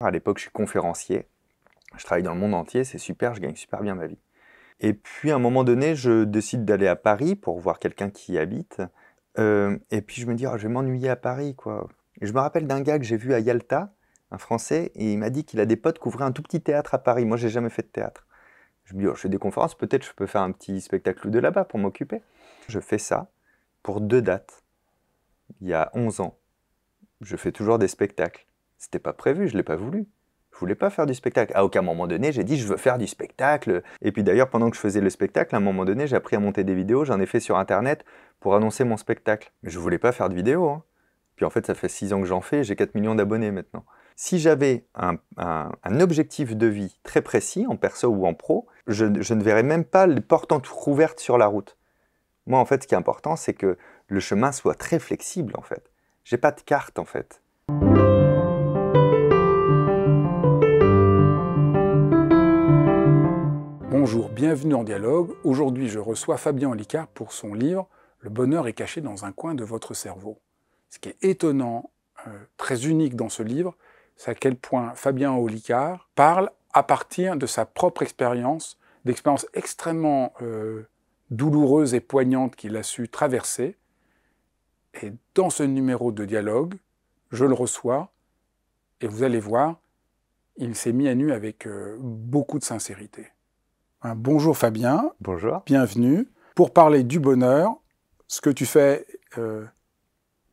À l'époque, je suis conférencier. Je travaille dans le monde entier, c'est super, je gagne super bien ma vie. Et puis à un moment donné, je décide d'aller à Paris pour voir quelqu'un qui y habite. Euh, et puis je me dis, oh, je vais m'ennuyer à Paris, quoi. je me rappelle d'un gars que j'ai vu à Yalta, un Français, et il m'a dit qu'il a des potes qui ouvraient un tout petit théâtre à Paris. Moi, j'ai jamais fait de théâtre. Je me dis, oh, je fais des conférences, peut-être je peux faire un petit spectacle de là-bas pour m'occuper. Je fais ça pour deux dates. Il y a 11 ans, je fais toujours des spectacles. C'était pas prévu, je l'ai pas voulu. Je voulais pas faire du spectacle. À aucun moment donné, j'ai dit je veux faire du spectacle. Et puis d'ailleurs, pendant que je faisais le spectacle, à un moment donné, j'ai appris à monter des vidéos, j'en ai fait sur internet pour annoncer mon spectacle. Mais je voulais pas faire de vidéos. Hein. Puis en fait, ça fait six ans que j'en fais, j'ai 4 millions d'abonnés maintenant. Si j'avais un, objectif de vie très précis, en perso ou en pro, je, ne verrais même pas les portes ouvertes sur la route. Moi, en fait, ce qui est important, c'est que le chemin soit très flexible, en fait. J'ai pas de carte, en fait. Bonjour, bienvenue en Dialogue. Aujourd'hui, je reçois Fabien Olicard pour son livre Le bonheur est caché dans un coin de votre cerveau. Ce qui est étonnant, euh, très unique dans ce livre, c'est à quel point Fabien Olicard parle à partir de sa propre expérience, d'expériences extrêmement douloureuses douloureuse et poignantes qu'il a su traverser. Et dans ce numéro de dialogue, je le reçois et vous allez voir, il s'est mis à nu avec euh, beaucoup de sincérité. Bonjour Fabien. Bonjour. Bienvenue. Pour parler du bonheur, ce que tu fais euh,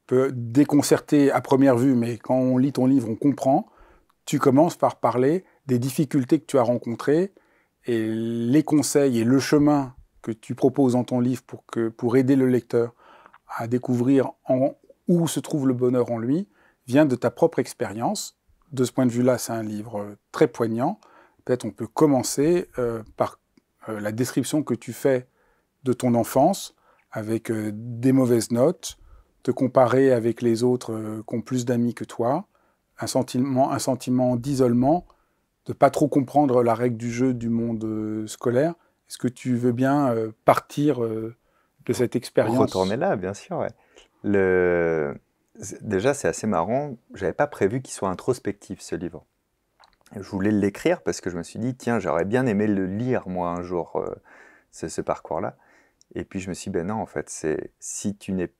peut déconcerter à première vue, mais quand on lit ton livre, on comprend. Tu commences par parler des difficultés que tu as rencontrées et les conseils et le chemin que tu proposes dans ton livre pour, aider le lecteur à découvrir où se trouve le bonheur en lui vient de ta propre expérience. De ce point de vue-là, c'est un livre euh, très poignant peut-être on peut commencer euh, par euh, la description que tu fais de ton enfance avec euh, des mauvaises notes, te comparer avec les autres qui ont plus d'amis que toi, un sentiment, d'isolement, de pas trop comprendre la règle du jeu du monde scolaire. Est-ce que tu veux bien partir de cette expérience Retourner là, bien sûr. Déjà, c'est assez marrant. je n'avais pas prévu qu'il soit introspectif ce livre je voulais l'écrire parce que je me suis dit, tiens, j'aurais bien aimé le lire, moi, un jour, euh, ce, parcours-là. Et puis je me suis dit, ben non, en fait, c'est si tu n'es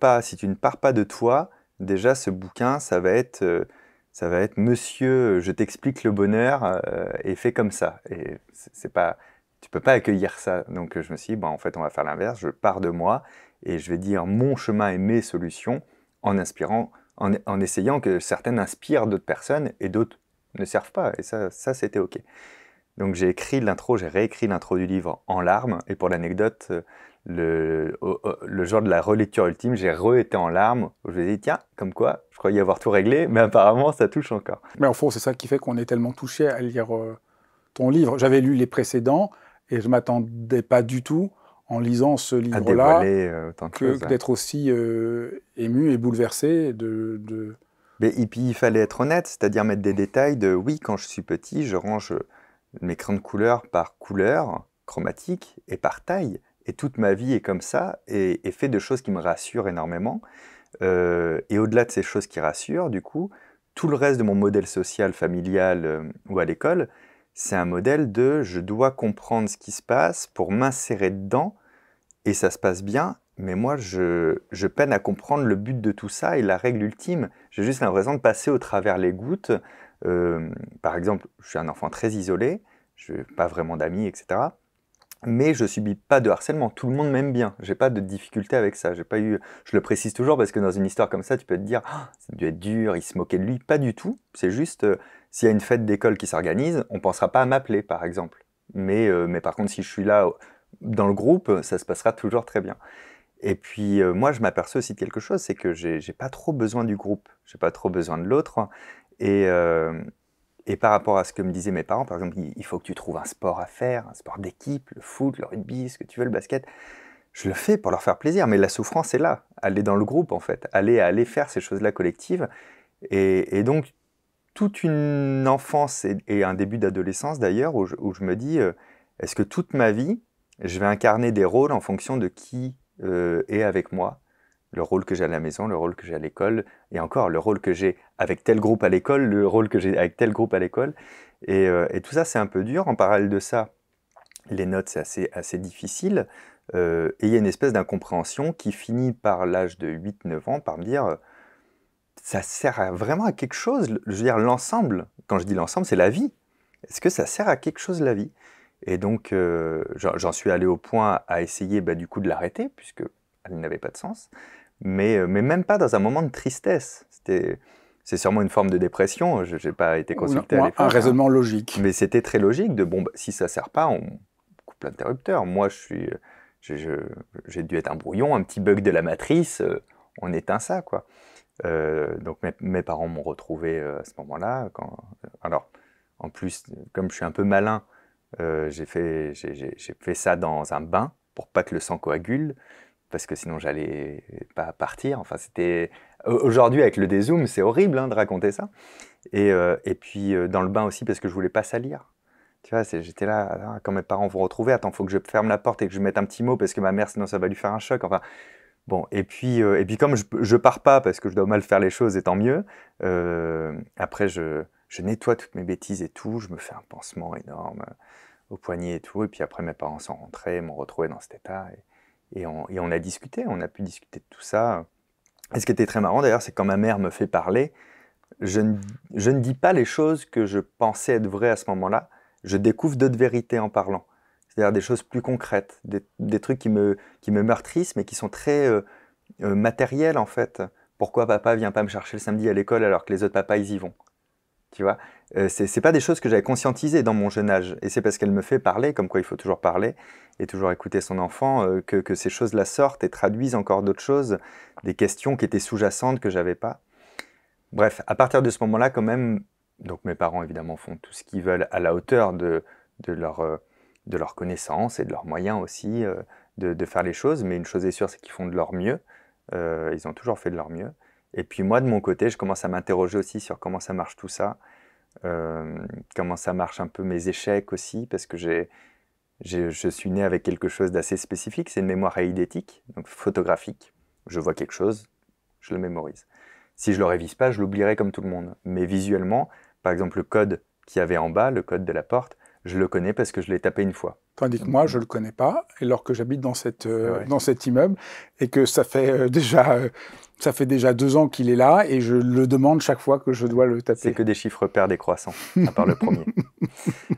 pas, si tu ne pars pas de toi, déjà ce bouquin, ça va être, euh, ça va être Monsieur, je t'explique le bonheur euh, et fais comme ça. Et c'est pas, tu peux pas accueillir ça. Donc je me suis dit, ben, en fait, on va faire l'inverse. Je pars de moi et je vais dire mon chemin et mes solutions en inspirant, en, en essayant que certaines inspirent d'autres personnes et d'autres ne servent pas. Et ça, ça c'était OK. Donc j'ai écrit l'intro, j'ai réécrit l'intro du livre en larmes. Et pour l'anecdote, euh, le, le, jour de la relecture ultime, j'ai re-été en larmes. Je me suis dit, tiens, comme quoi, je croyais avoir tout réglé, mais apparemment, ça touche encore. Mais en fond, c'est ça qui fait qu'on est tellement touché à lire euh, ton livre. J'avais lu les précédents et je m'attendais pas du tout, en lisant ce livre-là, euh, que, d'être aussi ému et bouleversé de et puis il fallait être honnête, c'est-à-dire mettre des détails de oui, quand je suis petit, je range mes crayons de couleur par couleur chromatique et par taille. Et toute ma vie est comme ça et, fait de choses qui me rassurent énormément. Euh, et au-delà de ces choses qui rassurent, du coup, tout le reste de mon modèle social, familial euh, ou à l'école, c'est un modèle de je dois comprendre ce qui se passe pour m'insérer dedans et ça se passe bien mais moi, je, peine à comprendre le but de tout ça et la règle ultime. J'ai juste l'impression de passer au travers les gouttes. Euh, par exemple, je suis un enfant très isolé, je n'ai pas vraiment d'amis, etc. Mais je subis pas de harcèlement. Tout le monde m'aime bien. J'ai pas de difficulté avec ça. J'ai pas eu. Je le précise toujours parce que dans une histoire comme ça, tu peux te dire, ah, ça doit être dur, il se moquait de lui. Pas du tout. C'est juste, euh, s'il y a une fête d'école qui s'organise, on pensera pas à m'appeler, par exemple. Mais, euh, mais par contre, si je suis là dans le groupe, ça se passera toujours très bien. Et puis euh, moi, je m'aperçois aussi de quelque chose, c'est que j'ai pas trop besoin du groupe, j'ai pas trop besoin de l'autre. Et, euh, par rapport à ce que me disaient mes parents, par exemple, il faut que tu trouves un sport à faire, un sport d'équipe, le foot, le rugby, ce que tu veux, le basket. Je le fais pour leur faire plaisir, mais la souffrance est là, aller dans le groupe en fait, aller, aller faire ces choses-là collectives. Et, donc, toute une enfance et, un début d'adolescence d'ailleurs, où, je me dis, euh, est-ce que toute ma vie, je vais incarner des rôles en fonction de qui euh, et avec moi, le rôle que j'ai à la maison, le rôle que j'ai à l'école, et encore le rôle que j'ai avec tel groupe à l'école, le rôle que j'ai avec tel groupe à l'école. Et, euh, tout ça, c'est un peu dur. En parallèle de ça, les notes, c'est assez, difficile. Euh, et il y a une espèce d'incompréhension qui finit par l'âge de 8-9 ans par me dire ça sert vraiment à quelque chose Je veux dire, l'ensemble, quand je dis l'ensemble, c'est la vie. Est-ce que ça sert à quelque chose la vie et donc, euh, j'en suis allé au point à essayer bah, du coup de l'arrêter, puisque elle n'avait pas de sens, mais, euh, mais même pas dans un moment de tristesse. C'était, c'est sûrement une forme de dépression, je n'ai pas été consulté à l'époque. Un hein. raisonnement logique. Mais c'était très logique de, bon, bah, si ça ne sert pas, on coupe l'interrupteur. Moi, je suis, j'ai, dû être un brouillon, un petit bug de la matrice, euh, on éteint ça, quoi. donc mes, parents m'ont retrouvé à ce moment-là. Alors, en plus, comme je suis un peu malin, euh, j'ai fait, ça dans un bain pour pas que le sang coagule, parce que sinon j'allais pas partir. Enfin, c'était aujourd'hui avec le dézoom, c'est horrible hein, de raconter ça. Et, euh, puis euh, dans le bain aussi parce que je voulais pas salir. Tu vois, j'étais là quand mes parents vont retrouver. Attends, faut que je ferme la porte et que je mette un petit mot parce que ma mère, sinon ça va lui faire un choc. Enfin, Bon, et puis, et puis comme je, je pars pas parce que je dois mal faire les choses, et tant mieux, après je, je nettoie toutes mes bêtises et tout, je me fais un pansement énorme euh, au poignet et tout, et puis après mes parents sont rentrés, m'ont retrouvé dans cet état, et, on, a discuté, on a pu discuter de tout ça. Et ce qui était très marrant d'ailleurs, c'est quand ma mère me fait parler, je ne, dis pas les choses que je pensais être vraies à ce moment-là, je découvre d'autres vérités en parlant. C'est-à-dire des choses plus concrètes, des, trucs qui me, me meurtrissent, mais qui sont très euh, euh, matériels en fait. Pourquoi papa vient pas me chercher le samedi à l'école alors que les autres papas ils y vont tu vois, euh, c'est pas des choses que j'avais conscientisées dans mon jeune âge. Et c'est parce qu'elle me fait parler, comme quoi il faut toujours parler et toujours écouter son enfant, euh, que, ces choses-là sortent et traduisent encore d'autres choses, des questions qui étaient sous-jacentes que j'avais pas. Bref, à partir de ce moment-là, quand même, donc mes parents évidemment font tout ce qu'ils veulent à la hauteur de, leur, euh, de leurs connaissances et de leurs moyens aussi de, de, faire les choses. Mais une chose est sûre, c'est qu'ils font de leur mieux. ils ont toujours fait de leur mieux. Et puis moi, de mon côté, je commence à m'interroger aussi sur comment ça marche tout ça, euh, comment ça marche un peu mes échecs aussi, parce que j'ai, je suis né avec quelque chose d'assez spécifique, c'est une mémoire eidétique, donc photographique. Je vois quelque chose, je le mémorise. Si je le révise pas, je l'oublierai comme tout le monde. Mais visuellement, par exemple, le code qu'il y avait en bas, le code de la porte, je le connais parce que je l'ai tapé une fois. Tandis que moi, je ne le connais pas, alors que j'habite dans, cette, euh, ah dans cet immeuble et que ça fait euh, déjà ça fait déjà deux ans qu'il est là et je le demande chaque fois que je dois le taper. C'est que des chiffres des décroissants, à part le premier.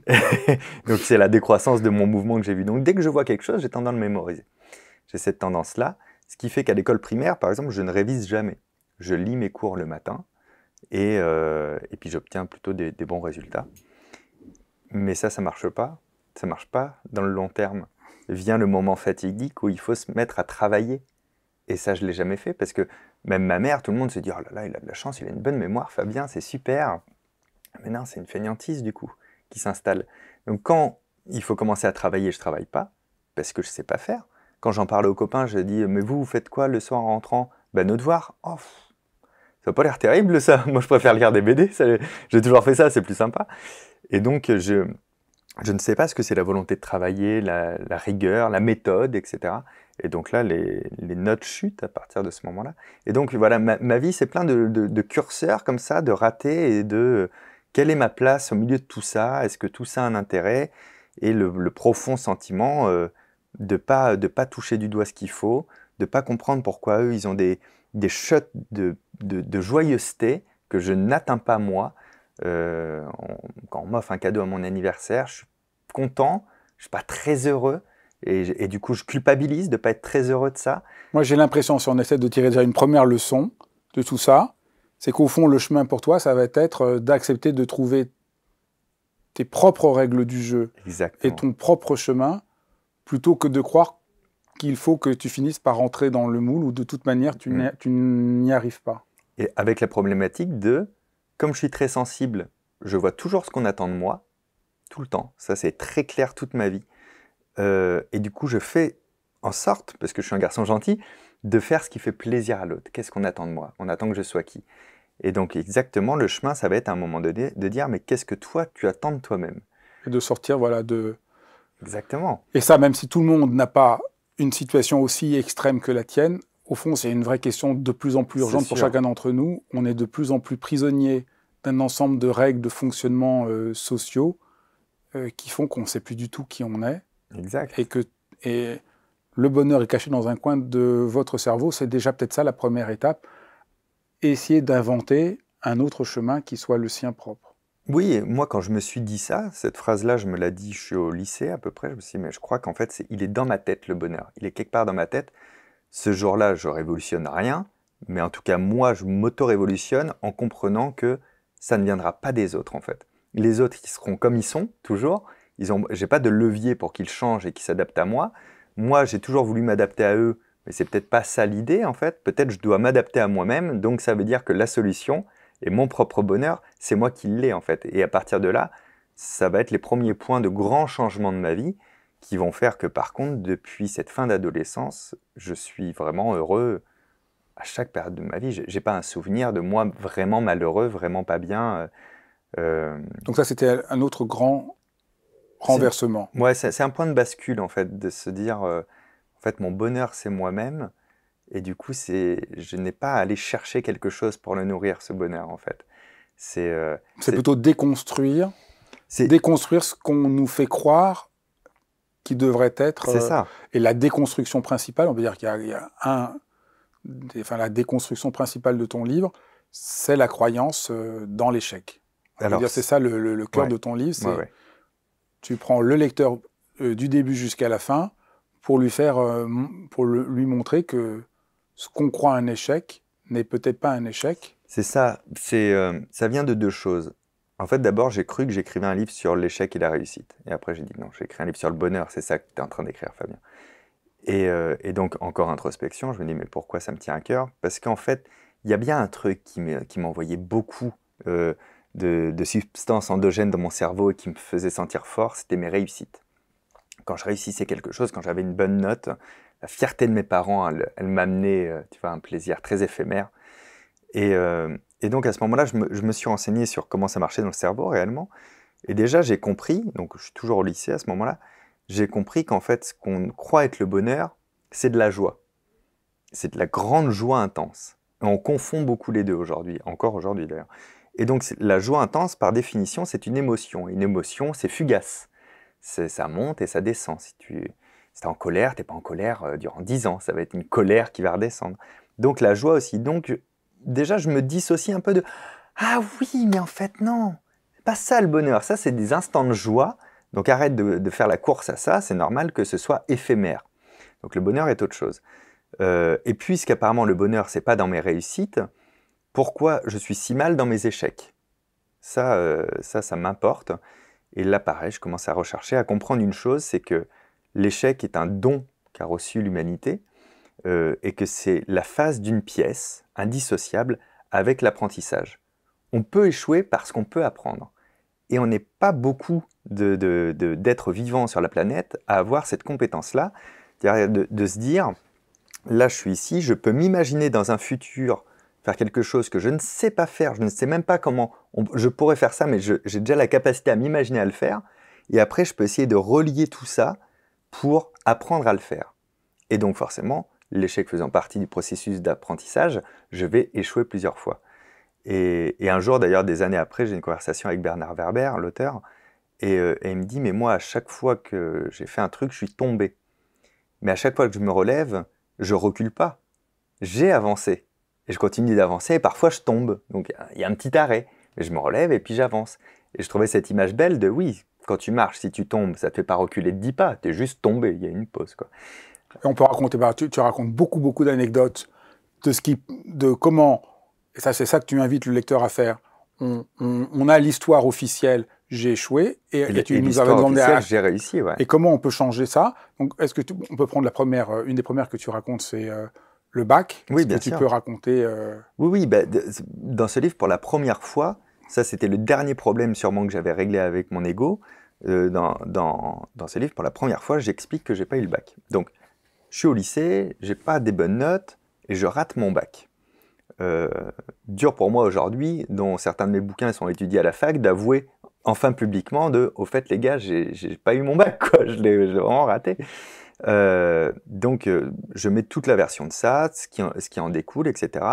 donc c'est la décroissance de mon mouvement que j'ai vu. Donc dès que je vois quelque chose, j'ai tendance à le mémoriser. J'ai cette tendance-là, ce qui fait qu'à l'école primaire, par exemple, je ne révise jamais. Je lis mes cours le matin et, euh, et puis j'obtiens plutôt des, bons résultats. Mais ça, ça marche pas. Ça marche pas dans le long terme. Vient le moment fatidique où il faut se mettre à travailler. Et ça, je l'ai jamais fait parce que même ma mère, tout le monde se dit Oh là là, il a de la chance, il a une bonne mémoire, Fabien, c'est super. Mais non, c'est une fainéantise du coup qui s'installe. Donc quand il faut commencer à travailler, je ne travaille pas, parce que je ne sais pas faire. Quand j'en parle aux copains, je dis Mais vous, vous faites quoi le soir en rentrant Ben, nos devoirs. Oh, ça n'a pas l'air terrible ça. Moi, je préfère lire des BD. J'ai toujours fait ça, c'est plus sympa. Et donc, je, je ne sais pas ce que c'est la volonté de travailler, la, rigueur, la méthode, etc. Et donc là, les, notes chutent à partir de ce moment-là. Et donc voilà, ma, vie, c'est plein de, curseurs comme ça, de ratés et de quelle est ma place au milieu de tout ça Est-ce que tout ça a un intérêt Et le, profond sentiment euh, de ne pas, de pas toucher du doigt ce qu'il faut, de ne pas comprendre pourquoi eux, ils ont des, des shots de, de joyeuseté que je n'atteins pas moi, euh, quand on m'offre un cadeau à mon anniversaire, je suis content, je suis pas très heureux. Et, du coup, je culpabilise de ne pas être très heureux de ça. Moi, j'ai l'impression, si on essaie de tirer déjà une première leçon de tout ça, c'est qu'au fond, le chemin pour toi, ça va être euh, d'accepter de trouver tes propres règles du jeu et ton propre chemin, plutôt que de croire qu'il faut que tu finisses par rentrer dans le moule ou de toute manière, tu mm. n'y arrives pas. Et avec la problématique de comme je suis très sensible, je vois toujours ce qu'on attend de moi, tout le temps. Ça, c'est très clair toute ma vie. Euh, et du coup, je fais en sorte, parce que je suis un garçon gentil, de faire ce qui fait plaisir à l'autre. Qu'est-ce qu'on attend de moi On attend que je sois qui Et donc, exactement, le chemin, ça va être à un moment donné de dire, mais qu'est-ce que toi, tu attends de toi-même Et de sortir, voilà, de... Exactement. Et ça, même si tout le monde n'a pas une situation aussi extrême que la tienne, au fond, c'est une vraie question de plus en plus urgente pour chacun d'entre nous. On est de plus en plus prisonnier d'un ensemble de règles de fonctionnement euh, sociaux euh, qui font qu'on ne sait plus du tout qui on est. Exact. Et que et le bonheur est caché dans un coin de votre cerveau. C'est déjà peut-être ça la première étape. Essayer d'inventer un autre chemin qui soit le sien propre. Oui, moi quand je me suis dit ça, cette phrase-là, je me l'ai dit, je suis au lycée à peu près, je me suis dit, mais je crois qu'en fait, il est dans ma tête le bonheur. Il est quelque part dans ma tête. Ce jour-là, je révolutionne rien, mais en tout cas, moi, je m'auto-révolutionne en comprenant que ça ne viendra pas des autres, en fait. Les autres, ils seront comme ils sont, toujours. Ils ont, j'ai pas de levier pour qu'ils changent et qu'ils s'adaptent à moi. Moi, j'ai toujours voulu m'adapter à eux, mais c'est peut-être pas ça l'idée, en fait. Peut-être je dois m'adapter à moi-même, donc ça veut dire que la solution et mon propre bonheur, c'est moi qui l'ai, en fait. Et à partir de là, ça va être les premiers points de grand changement de ma vie qui vont faire que par contre, depuis cette fin d'adolescence, je suis vraiment heureux à chaque période de ma vie. J'ai pas un souvenir de moi vraiment malheureux, vraiment pas bien. Euh, euh. Donc ça, c'était un autre grand renversement. Oui, c'est un point de bascule en fait, de se dire, euh, en fait, mon bonheur, c'est moi-même. Et du coup, c'est, je n'ai pas à aller chercher quelque chose pour le nourrir, ce bonheur, en fait. C'est plutôt déconstruire, déconstruire ce qu'on nous fait croire qui devrait être. C'est euh, ça. et la déconstruction principale, on peut dire qu'il y, a un. enfin, la déconstruction principale de ton livre, c'est la croyance euh, dans l'échec. C'est ça le, cœur de ton livre. Tu prends le lecteur euh, du début jusqu'à la fin pour lui faire, pour lui montrer que ce qu'on croit un échec n'est peut-être pas un échec. C'est ça. ça vient de deux choses. En fait, d'abord, j'ai cru que j'écrivais un livre sur l'échec et la réussite. Et après, j'ai dit non, j'écris un livre sur le bonheur, c'est ça que tu es en train d'écrire, Fabien. Euh, et, donc, encore introspection, je me dis, mais pourquoi ça me tient à cœur Parce qu'en fait, il y a bien un truc qui m'envoyait beaucoup euh, de, substances endogènes dans mon cerveau et qui me faisait sentir fort, c'était mes réussites. Quand je réussissais quelque chose, quand j'avais une bonne note, la fierté de mes parents, elle, m'amenait, euh, tu vois, un plaisir très éphémère. Et, et donc à ce moment-là, je, me, suis renseigné sur comment ça marchait dans le cerveau réellement. Et déjà, j'ai compris, donc je suis toujours au lycée à ce moment-là, j'ai compris qu'en fait, ce qu'on croit être le bonheur, c'est de la joie. C'est de la grande joie intense. on confond beaucoup les deux aujourd'hui, encore aujourd'hui d'ailleurs. Et donc la joie intense, par définition, c'est une émotion. Une émotion, c'est fugace. Ça monte et ça descend. Si tu es en colère, tu n'es pas en colère euh, durant dix ans. Ça va être une colère qui va redescendre. Donc la joie aussi. Donc déjà, je me dissocie un peu de Ah oui, mais en fait, non, pas ça le bonheur. Ça, c'est des instants de joie. Donc arrête de, faire la course à ça. C'est normal que ce soit éphémère. Donc le bonheur est autre chose. Euh, et puisqu'apparemment le bonheur, c'est pas dans mes réussites, pourquoi je suis si mal dans mes échecs ça, euh, ça, ça m'importe. Et là, pareil, je commence à rechercher, à comprendre une chose, c'est que l'échec est un don qu'a reçu l'humanité, euh, et que c'est la phase d'une pièce indissociable avec l'apprentissage. On peut échouer parce qu'on peut apprendre. Et on n'est pas beaucoup d'êtres de, de, vivants sur la planète à avoir cette compétence-là, cest à de, de se dire, là je suis ici, je peux m'imaginer dans un futur faire quelque chose que je ne sais pas faire, je ne sais même pas comment je pourrais faire ça, mais j'ai déjà la capacité à m'imaginer à le faire. Et après, je peux essayer de relier tout ça pour apprendre à le faire. Et donc forcément, l'échec faisant partie du processus d'apprentissage, je vais échouer plusieurs fois. Et, un jour, d'ailleurs, des années après, j'ai une conversation avec Bernard Werber, l'auteur, euh, et, il me dit, mais moi, à chaque fois que j'ai fait un truc, je suis tombé. Mais à chaque fois que je me relève, je recule pas. J'ai avancé. Et je continue d'avancer, et parfois je tombe. Donc il y a un petit arrêt. Mais je me relève et puis j'avance. Et je trouvais cette image belle de, oui, quand tu marches, si tu tombes, ça te fait pas reculer de 10 pas, tu es juste tombé, il y a une pause. Quoi on peut raconter, bah, tu, racontes beaucoup, beaucoup d'anecdotes de ce qui, de comment, et ça c'est ça que tu invites le lecteur à faire, on, a l'histoire officielle, j'ai échoué, et, tu demandé Et comment on peut changer ça est-ce que on peut prendre la première, euh, une des premières que tu racontes, c'est... Euh, le bac, oui, tu peux raconter. Euh, oui, oui, bah, dans ce livre, pour la première fois, ça c'était le dernier problème sûrement que j'avais réglé avec mon ego. dans, dans, dans, ce livre, pour la première fois, j'explique que j'ai pas eu le bac. Donc, je suis au lycée, j'ai pas des bonnes notes et je rate mon bac. Dure euh, dur pour moi aujourd'hui, dont certains de mes bouquins sont étudiés à la fac, d'avouer enfin publiquement de au fait les gars j'ai pas eu mon bac quoi je l'ai vraiment raté euh, donc euh, je mets toute la version de ça ce qui en, découle etc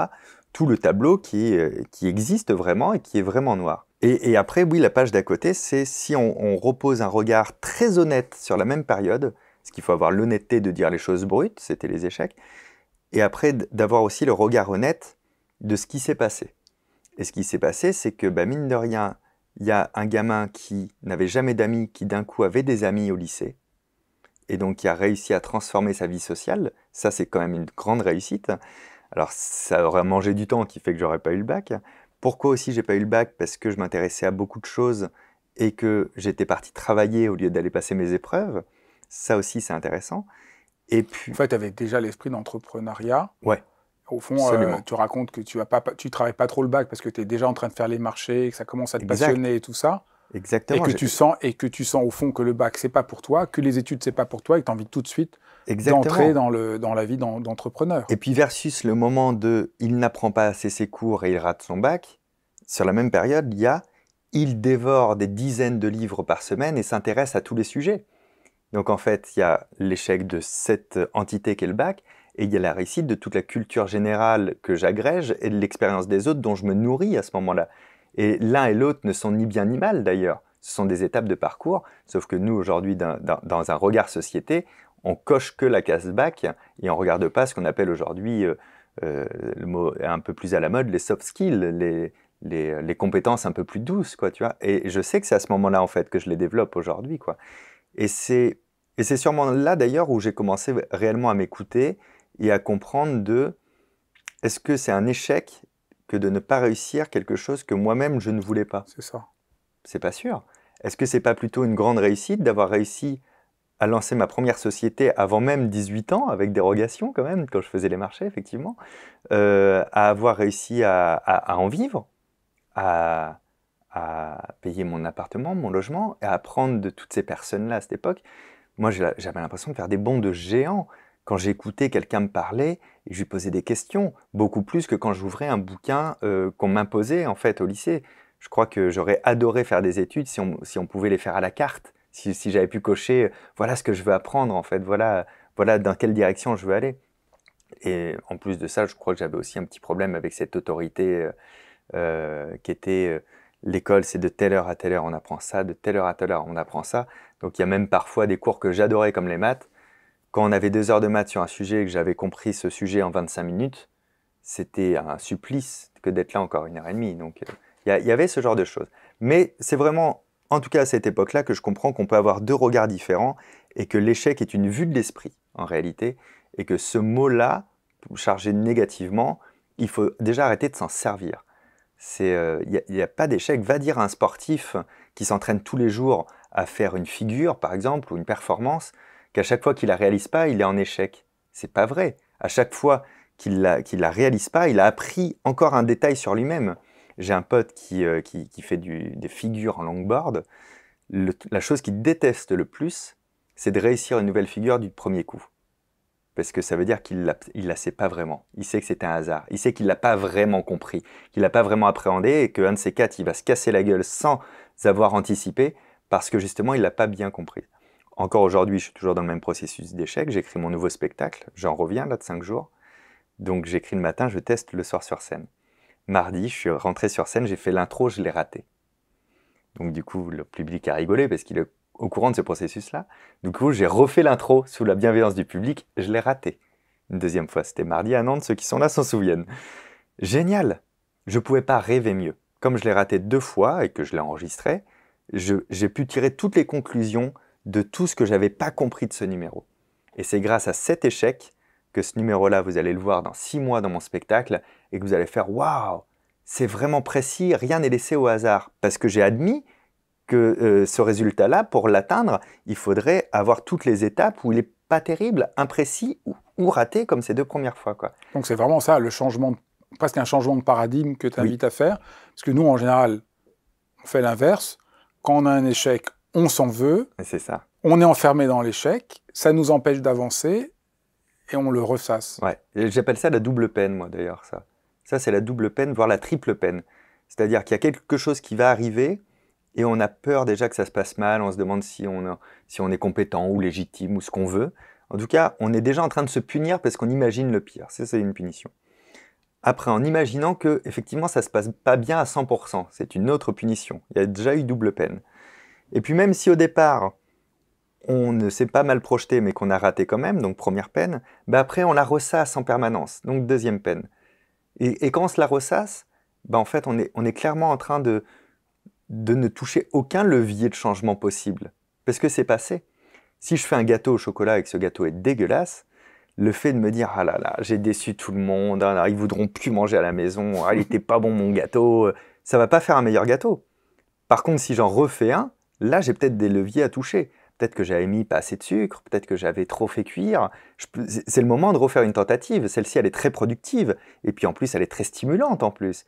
tout le tableau qui, existe vraiment et qui est vraiment noir et, après oui la page d'à côté c'est si on repose un regard très honnête sur la même période parce qu'il faut avoir l'honnêteté de dire les choses brutes, c'était les échecs, et après d'avoir aussi le regard honnête de ce qui s'est passé. Et ce qui s'est passé, c'est que bah, mine de rien, il y a un gamin qui n'avait jamais d'amis, qui d'un coup avait des amis au lycée, et donc qui a réussi à transformer sa vie sociale. Ça, c'est quand même une grande réussite. Alors, ça aurait mangé du temps qui fait que j'aurais pas eu le bac. Pourquoi aussi j'ai pas eu le bac Parce que je m'intéressais à beaucoup de choses et que j'étais parti travailler au lieu d'aller passer mes épreuves. Ça aussi, c'est intéressant. Et puis... En fait, tu avais déjà l'esprit d'entrepreneuriat. Ouais. Au fond, euh, tu racontes que tu ne tu travailles pas trop le bac parce que tu es déjà en train de faire les marchés, que ça commence à te passionner et tout ça. Exactement. Et que tu sens et que tu sens au fond que le bac c'est pas pour toi, que les études c'est pas pour toi, et que tu as envie tout de suite d'entrer dans dans la vie d'entrepreneur. Et puis versus le moment de il n'apprend pas assez ses cours et il rate son bac, sur la même période il y a il dévore des dizaines de livres par semaine et s'intéresse à tous les sujets. Donc en fait, il y a l'échec de cette euh, entité qu'est le bac, et il y a la réussite de toute la culture générale que j'agrège et de l'expérience des autres dont je me nourris à ce moment-là. Et l'un et l'autre ne sont ni bien ni mal d'ailleurs, ce sont des étapes de parcours, sauf que nous aujourd'hui, dans, un regard société, on coche que la case bac et on regarde pas ce qu'on appelle aujourd'hui, euh, euh, le mot un peu plus à la mode, les soft skills, les, les, compétences un peu plus douces, quoi, tu vois. Et je sais que c'est à ce moment-là, en fait, que je les développe aujourd'hui, quoi. Et c'est et c'est sûrement là d'ailleurs où j'ai commencé réellement à m'écouter et à comprendre de est-ce que c'est un échec que de ne pas réussir quelque chose que moi-même je ne voulais pas C'est ça. C'est pas sûr. Est-ce que c'est pas plutôt une grande réussite d'avoir réussi à lancer ma première société avant même 18 ans, avec dérogation quand même, quand je faisais les marchés, effectivement, euh, à avoir réussi à, en vivre, à, à, payer mon appartement, mon logement, et à apprendre de toutes ces personnes-là à cette époque, moi, j'avais l'impression de faire des bonds de géant. quand j'écoutais quelqu'un me parler et je lui posais des questions, beaucoup plus que quand j'ouvrais un bouquin euh, qu'on m'imposait en fait au lycée. Je crois que j'aurais adoré faire des études si on, pouvait les faire à la carte, si, j'avais pu cocher euh, voilà ce que je veux apprendre en fait, voilà, voilà dans quelle direction je veux aller. Et en plus de ça, je crois que j'avais aussi un petit problème avec cette autorité euh, qui était l'école, c'est de telle heure à telle heure on apprend ça, de telle heure à telle heure on apprend ça. Donc il y a même parfois des cours que j'adorais comme les maths. Quand on avait deux heures de maths sur un sujet et que j'avais compris ce sujet en 25 minutes, c'était un supplice que d'être là encore une heure et demie. Donc euh, il y, avait ce genre de choses. Mais c'est vraiment, en tout cas à cette époque-là, que je comprends qu'on peut avoir deux regards différents et que l'échec est une vue de l'esprit en réalité et que ce mot-là, chargé négativement, il faut déjà arrêter de s'en servir. Euh, il n'y a, a, pas d'échec. Va dire à un sportif qui s'entraîne tous les jours à faire une figure, par exemple, ou une performance, qu'à chaque fois qu'il la réalise pas, il est en échec. C'est pas vrai. À chaque fois qu'il la, la réalise pas, il a appris encore un détail sur lui-même. J'ai un pote qui, euh, qui, fait des figures en longboard. la chose qu'il déteste le plus, c'est de réussir une nouvelle figure du premier coup. Parce que ça veut dire qu'il ne la sait pas vraiment. Il sait que c'est un hasard. Il sait qu'il ne l'a pas vraiment compris, qu'il ne l'a pas vraiment appréhendé et qu'un de ces quatre, il va se casser la gueule sans avoir anticipé parce que justement, il n'a l'a pas bien compris. Encore aujourd'hui, je suis toujours dans le même processus d'échec. J'écris mon nouveau spectacle, j'en reviens là de cinq jours. Donc j'écris le matin, je teste le soir sur scène. Mardi, je suis rentré sur scène, j'ai fait l'intro, je l'ai raté. Donc du coup, le public a rigolé parce qu'il est au courant de ce processus-là. Du coup, j'ai refait l'intro sous la bienveillance du public, je l'ai raté. Une deuxième fois, c'était mardi à Nantes, ceux qui sont là s'en souviennent. Génial Je pouvais pas rêver mieux. Comme je l'ai raté deux fois et que je l'ai enregistré, j'ai pu tirer toutes les conclusions de tout ce que j'avais pas compris de ce numéro. Et c'est grâce à cet échec que ce numéro-là, vous allez le voir dans six mois dans mon spectacle et que vous allez faire waouh, c'est vraiment précis, rien n'est laissé au hasard parce que j'ai admis que euh, ce résultat-là, pour l'atteindre, il faudrait avoir toutes les étapes où il n'est pas terrible, imprécis ou, raté comme ces deux premières fois. Quoi. Donc c'est vraiment ça, le changement, presque un changement de paradigme que tu invites à faire. Parce que nous, en général, on fait l'inverse quand on a un échec, on s'en veut. C'est ça. On est enfermé dans l'échec, ça nous empêche d'avancer et on le ressasse. Ouais. J'appelle ça la double peine, moi d'ailleurs, ça. Ça, c'est la double peine, voire la triple peine. C'est-à-dire qu'il y a quelque chose qui va arriver et on a peur déjà que ça se passe mal, on se demande si on, si on est compétent ou légitime ou ce qu'on veut. En tout cas, on est déjà en train de se punir parce qu'on imagine le pire. Ça, c'est une punition. Après, en imaginant que, effectivement, ça se passe pas bien à 100%, c'est une autre punition. Il y a déjà eu double peine. Et puis, même si au départ, on ne s'est pas mal projeté, mais qu'on a raté quand même, donc première peine, Ben après, on la ressasse en permanence, donc deuxième peine. Et, quand on se la ressasse, ben en fait, on est, clairement en train de, de ne toucher aucun levier de changement possible. Parce que c'est passé. Si je fais un gâteau au chocolat et que ce gâteau est dégueulasse, le fait de me dire ah là là, j'ai déçu tout le monde, ils hein, ne ils voudront plus manger à la maison, hein, il était pas bon mon gâteau, euh, ça va pas faire un meilleur gâteau. Par contre, si j'en refais un, là j'ai peut-être des leviers à toucher. Peut-être que j'avais mis pas assez de sucre, peut-être que j'avais trop fait cuire. C'est le moment de refaire une tentative. Celle-ci, elle est très productive. Et puis en plus, elle est très stimulante en plus.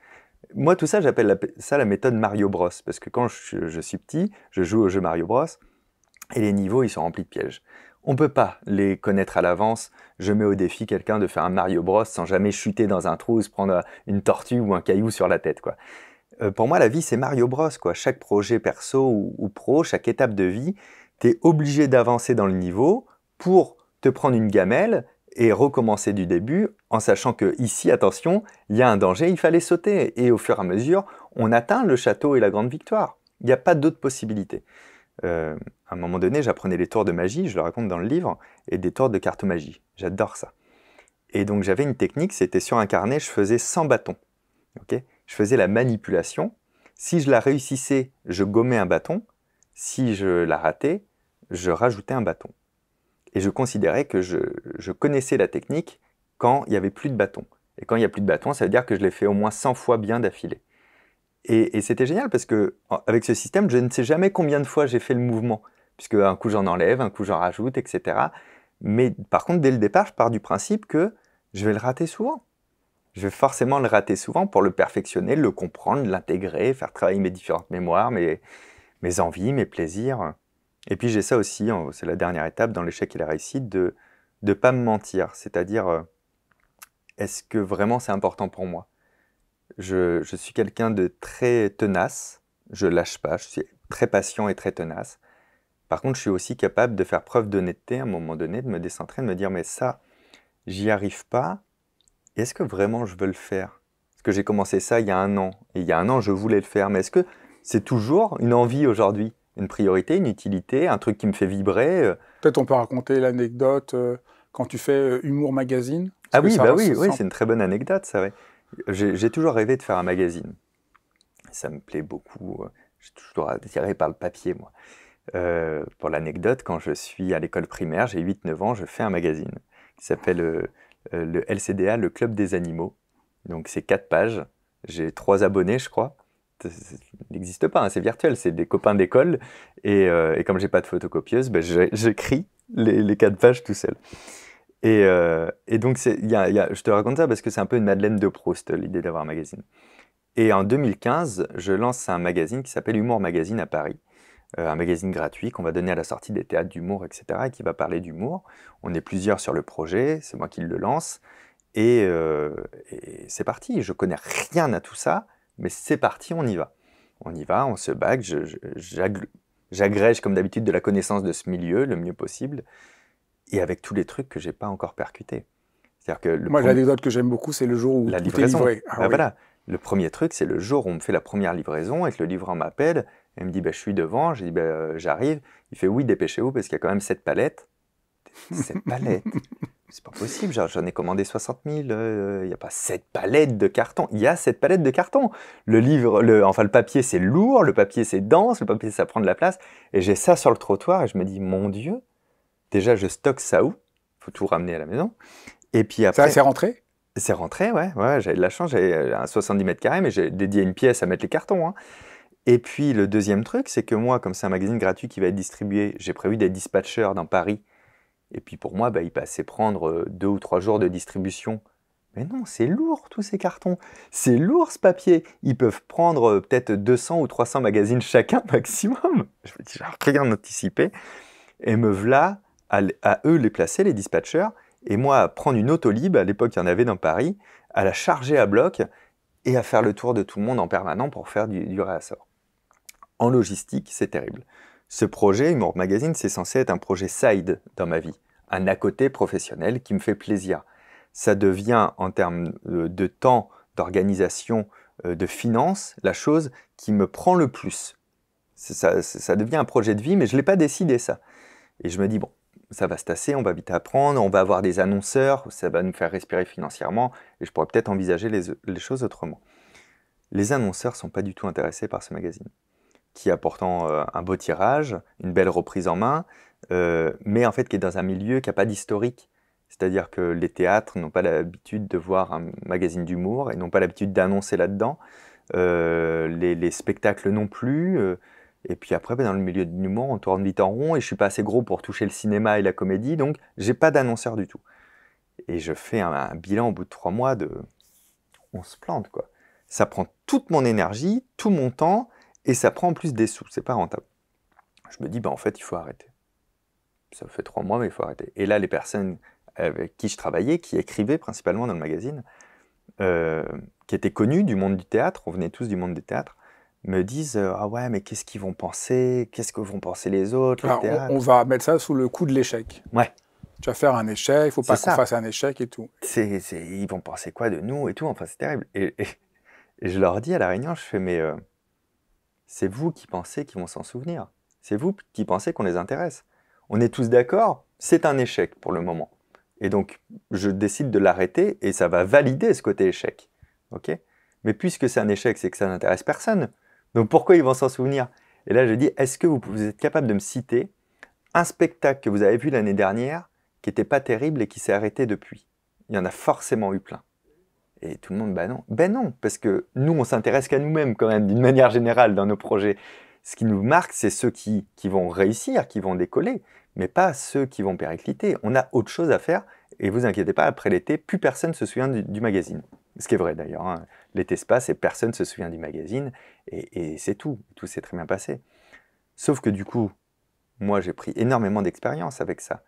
Moi, tout ça, j'appelle ça la méthode Mario Bros. Parce que quand je, je suis petit, je joue au jeu Mario Bros. Et les niveaux, ils sont remplis de pièges. On ne peut pas les connaître à l'avance. Je mets au défi quelqu'un de faire un Mario Bros sans jamais chuter dans un trou se prendre une tortue ou un caillou sur la tête, quoi. Euh, pour moi, la vie, c'est Mario Bros, quoi. Chaque projet perso ou, pro, chaque étape de vie, tu es obligé d'avancer dans le niveau pour te prendre une gamelle et recommencer du début en sachant que ici, attention, il y a un danger, il fallait sauter. Et au fur et à mesure, on atteint le château et la grande victoire. Il n'y a pas d'autre possibilité. Euh, à un moment donné, j'apprenais les tours de magie, je le raconte dans le livre, et des tours de cartomagie. J'adore ça. Et donc j'avais une technique, c'était sur un carnet, je faisais 100 bâtons. je faisais la manipulation. Si je la réussissais, je gommais un bâton. Si je la ratais, je rajoutais un bâton. Et je considérais que je, je connaissais la technique quand il n'y avait plus de bâtons. Et quand il n'y a plus de bâtons, ça veut dire que je l'ai fait au moins 100 fois bien d'affilée. Et, c'était génial parce que avec ce système, je ne sais jamais combien de fois j'ai fait le mouvement, puisque un coup j'en enlève, un coup j'en rajoute, etc. Mais par contre, dès le départ, je pars du principe que je vais le rater souvent. Je vais forcément le rater souvent pour le perfectionner, le comprendre, l'intégrer, faire travailler mes différentes mémoires, mes envies, mes plaisirs. Et puis j'ai ça aussi, c'est la dernière étape dans l'échec et la réussite, de ne pas me mentir. C'est-à-dire, euh, est-ce que vraiment c'est important pour moi je, suis quelqu'un de très tenace, je lâche pas, je suis très patient et très tenace. Par contre, je suis aussi capable de faire preuve d'honnêteté à un moment donné, de me décentrer, de me dire mais ça, j'y arrive pas, est-ce que vraiment je veux le faire Parce que j'ai commencé ça il y a un an, et il y a un an je voulais le faire, mais est-ce que c'est toujours une envie aujourd'hui une priorité, une utilité, un truc qui me fait vibrer. Euh? Peut-être on peut raconter l'anecdote euh, quand tu fais euh, Humour Magazine. Ah oui, bah oui, oui c'est une très bonne anecdote, ça. Ouais. J'ai toujours rêvé de faire un magazine. Ça me plaît beaucoup. Euh, j'ai suis toujours attiré par le papier, moi. Euh, pour l'anecdote, quand je suis à l'école primaire, j'ai 8-9 ans, je fais un magazine qui s'appelle euh, le LCDA, le Club des Animaux. Donc c'est 4 pages. J'ai 3 abonnés, je crois. Ça n'existe pas, hein, c'est virtuel, c'est des copains d'école. Et, comme je comme j'ai pas de photocopieuse, ben j'écris les, les 4 pages tout seul. Euh, et, donc, je te raconte ça parce que c'est un peu une Madeleine de Proust, euh, l'idée d'avoir un magazine. Et en 2015, je lance un magazine qui s'appelle Humour Magazine à Paris. Euh, un magazine gratuit qu'on va donner à la sortie des théâtres d'humour, etc., et qui va parler d'humour. On est plusieurs sur le projet, c'est moi qui le lance. Et, c'est parti. Je connais rien à tout ça, mais c'est parti, on y va. On y va, on se bague. J'agrège, comme d'habitude, de la connaissance de ce milieu le mieux possible et avec tous les trucs que j'ai pas encore percutés. C'est-à-dire que le Moi, l'anecdote que j'aime beaucoup, c'est le jour où la livraison. Ah ben voilà. Le premier truc, c'est le jour où on me fait la première livraison et que le livreur m'appelle. et me dit, bah, je suis devant. J'ai dit, bah, euh, j'arrive. Il fait, oui, dépêchez-vous parce qu'il y a quand même cette palette. Cette palette C'est pas possible, j'en ai commandé 60 000. Euh, il n'y a pas cette palette de carton. Il y a cette palette de carton. Le livre, le, enfin, le papier, c'est lourd. Le papier, c'est dense. Le papier, ça prend de la place. Et j'ai ça sur le trottoir et je me dis, mon Dieu, déjà, je stocke ça où faut tout ramener à la maison. Et puis après. Ça, c'est rentré C'est rentré, ouais. ouais j'avais de la chance, j'avais euh, un 70 mètres carrés, mais j'ai dédié une pièce à mettre les cartons. Hein. Et puis le deuxième truc, c'est que moi, comme c'est un magazine gratuit qui va être distribué, j'ai prévu d'être dispatcher dans Paris. Et puis pour moi, bah, il passait prendre euh, deux ou trois jours de distribution. Mais non, c'est lourd tous ces cartons. C'est lourd ce papier. Ils peuvent prendre euh, peut-être 200 ou 300 magazines chacun maximum. Je me dis, j'ai rien anticipé. Et me voilà à, eux les placer, les dispatchers, et moi à prendre une autolib, à l'époque il y en avait dans Paris, à la charger à bloc et à faire le tour de tout le monde en permanent pour faire du, réassort. En logistique, c'est terrible. Ce projet, Humour Magazine, c'est censé être un projet side dans ma vie, un à côté professionnel qui me fait plaisir. Ça devient, en termes de temps, d'organisation, euh, de finances, la chose qui me prend le plus. Ça, ça devient un projet de vie, mais je ne l'ai pas décidé ça. Et je me dis, bon, ça va se tasser, on va vite apprendre, on va avoir des annonceurs, ça va nous faire respirer financièrement, et je pourrais peut-être envisager les, choses autrement. Les annonceurs ne sont pas du tout intéressés par ce magazine, qui a pourtant euh, un beau tirage, une belle reprise en main, euh, mais en fait qui est dans un milieu qui n'a pas d'historique. C'est-à-dire que les théâtres n'ont pas l'habitude de voir un magazine d'humour et n'ont pas l'habitude d'annoncer là-dedans. Euh, les, spectacles non plus. Et puis après, ben, dans le milieu de l'humour, on tourne vite en rond et je suis pas assez gros pour toucher le cinéma et la comédie, donc j'ai pas d'annonceur du tout. Et je fais un, bilan au bout de trois mois de. On se plante, quoi. Ça prend toute mon énergie, tout mon temps, et ça prend en plus des sous. C'est pas rentable. Je me dis, ben, en fait, il faut arrêter. Ça fait trois mois, mais il faut arrêter. Et là, les personnes avec qui je travaillais, qui écrivaient principalement dans le magazine, euh, qui étaient connues du monde du théâtre, on venait tous du monde du théâtre, me disent euh, Ah ouais, mais qu'est-ce qu'ils vont penser Qu'est-ce que vont penser les autres on, va mettre ça sous le coup de l'échec. Ouais. Tu vas faire un échec, il faut pas qu'on fasse un échec et tout. C'est, ils vont penser quoi de nous et tout Enfin, c'est terrible. Et, je leur dis à la réunion Je fais, mais euh, c'est vous qui pensez qu'ils vont s'en souvenir. C'est vous qui pensez qu'on les intéresse. On est tous d'accord, c'est un échec pour le moment. Et donc, je décide de l'arrêter et ça va valider ce côté échec. OK Mais puisque c'est un échec, c'est que ça n'intéresse personne. Donc pourquoi ils vont s'en souvenir Et là, je dis, est-ce que vous, êtes capable de me citer un spectacle que vous avez vu l'année dernière qui n'était pas terrible et qui s'est arrêté depuis Il y en a forcément eu plein. Et tout le monde, ben non. Ben non, parce que nous, on s'intéresse qu'à nous-mêmes quand même, d'une manière générale, dans nos projets. Ce qui nous marque, c'est ceux qui, vont réussir, qui vont décoller, mais pas ceux qui vont péricliter. On a autre chose à faire, et vous inquiétez pas, après l'été, plus personne ne se souvient du magazine. Ce qui est vrai d'ailleurs. Hein. L'été se passe et personne ne se souvient du magazine. Et, c'est tout. Tout s'est très bien passé. Sauf que du coup, moi, j'ai pris énormément d'expérience avec ça.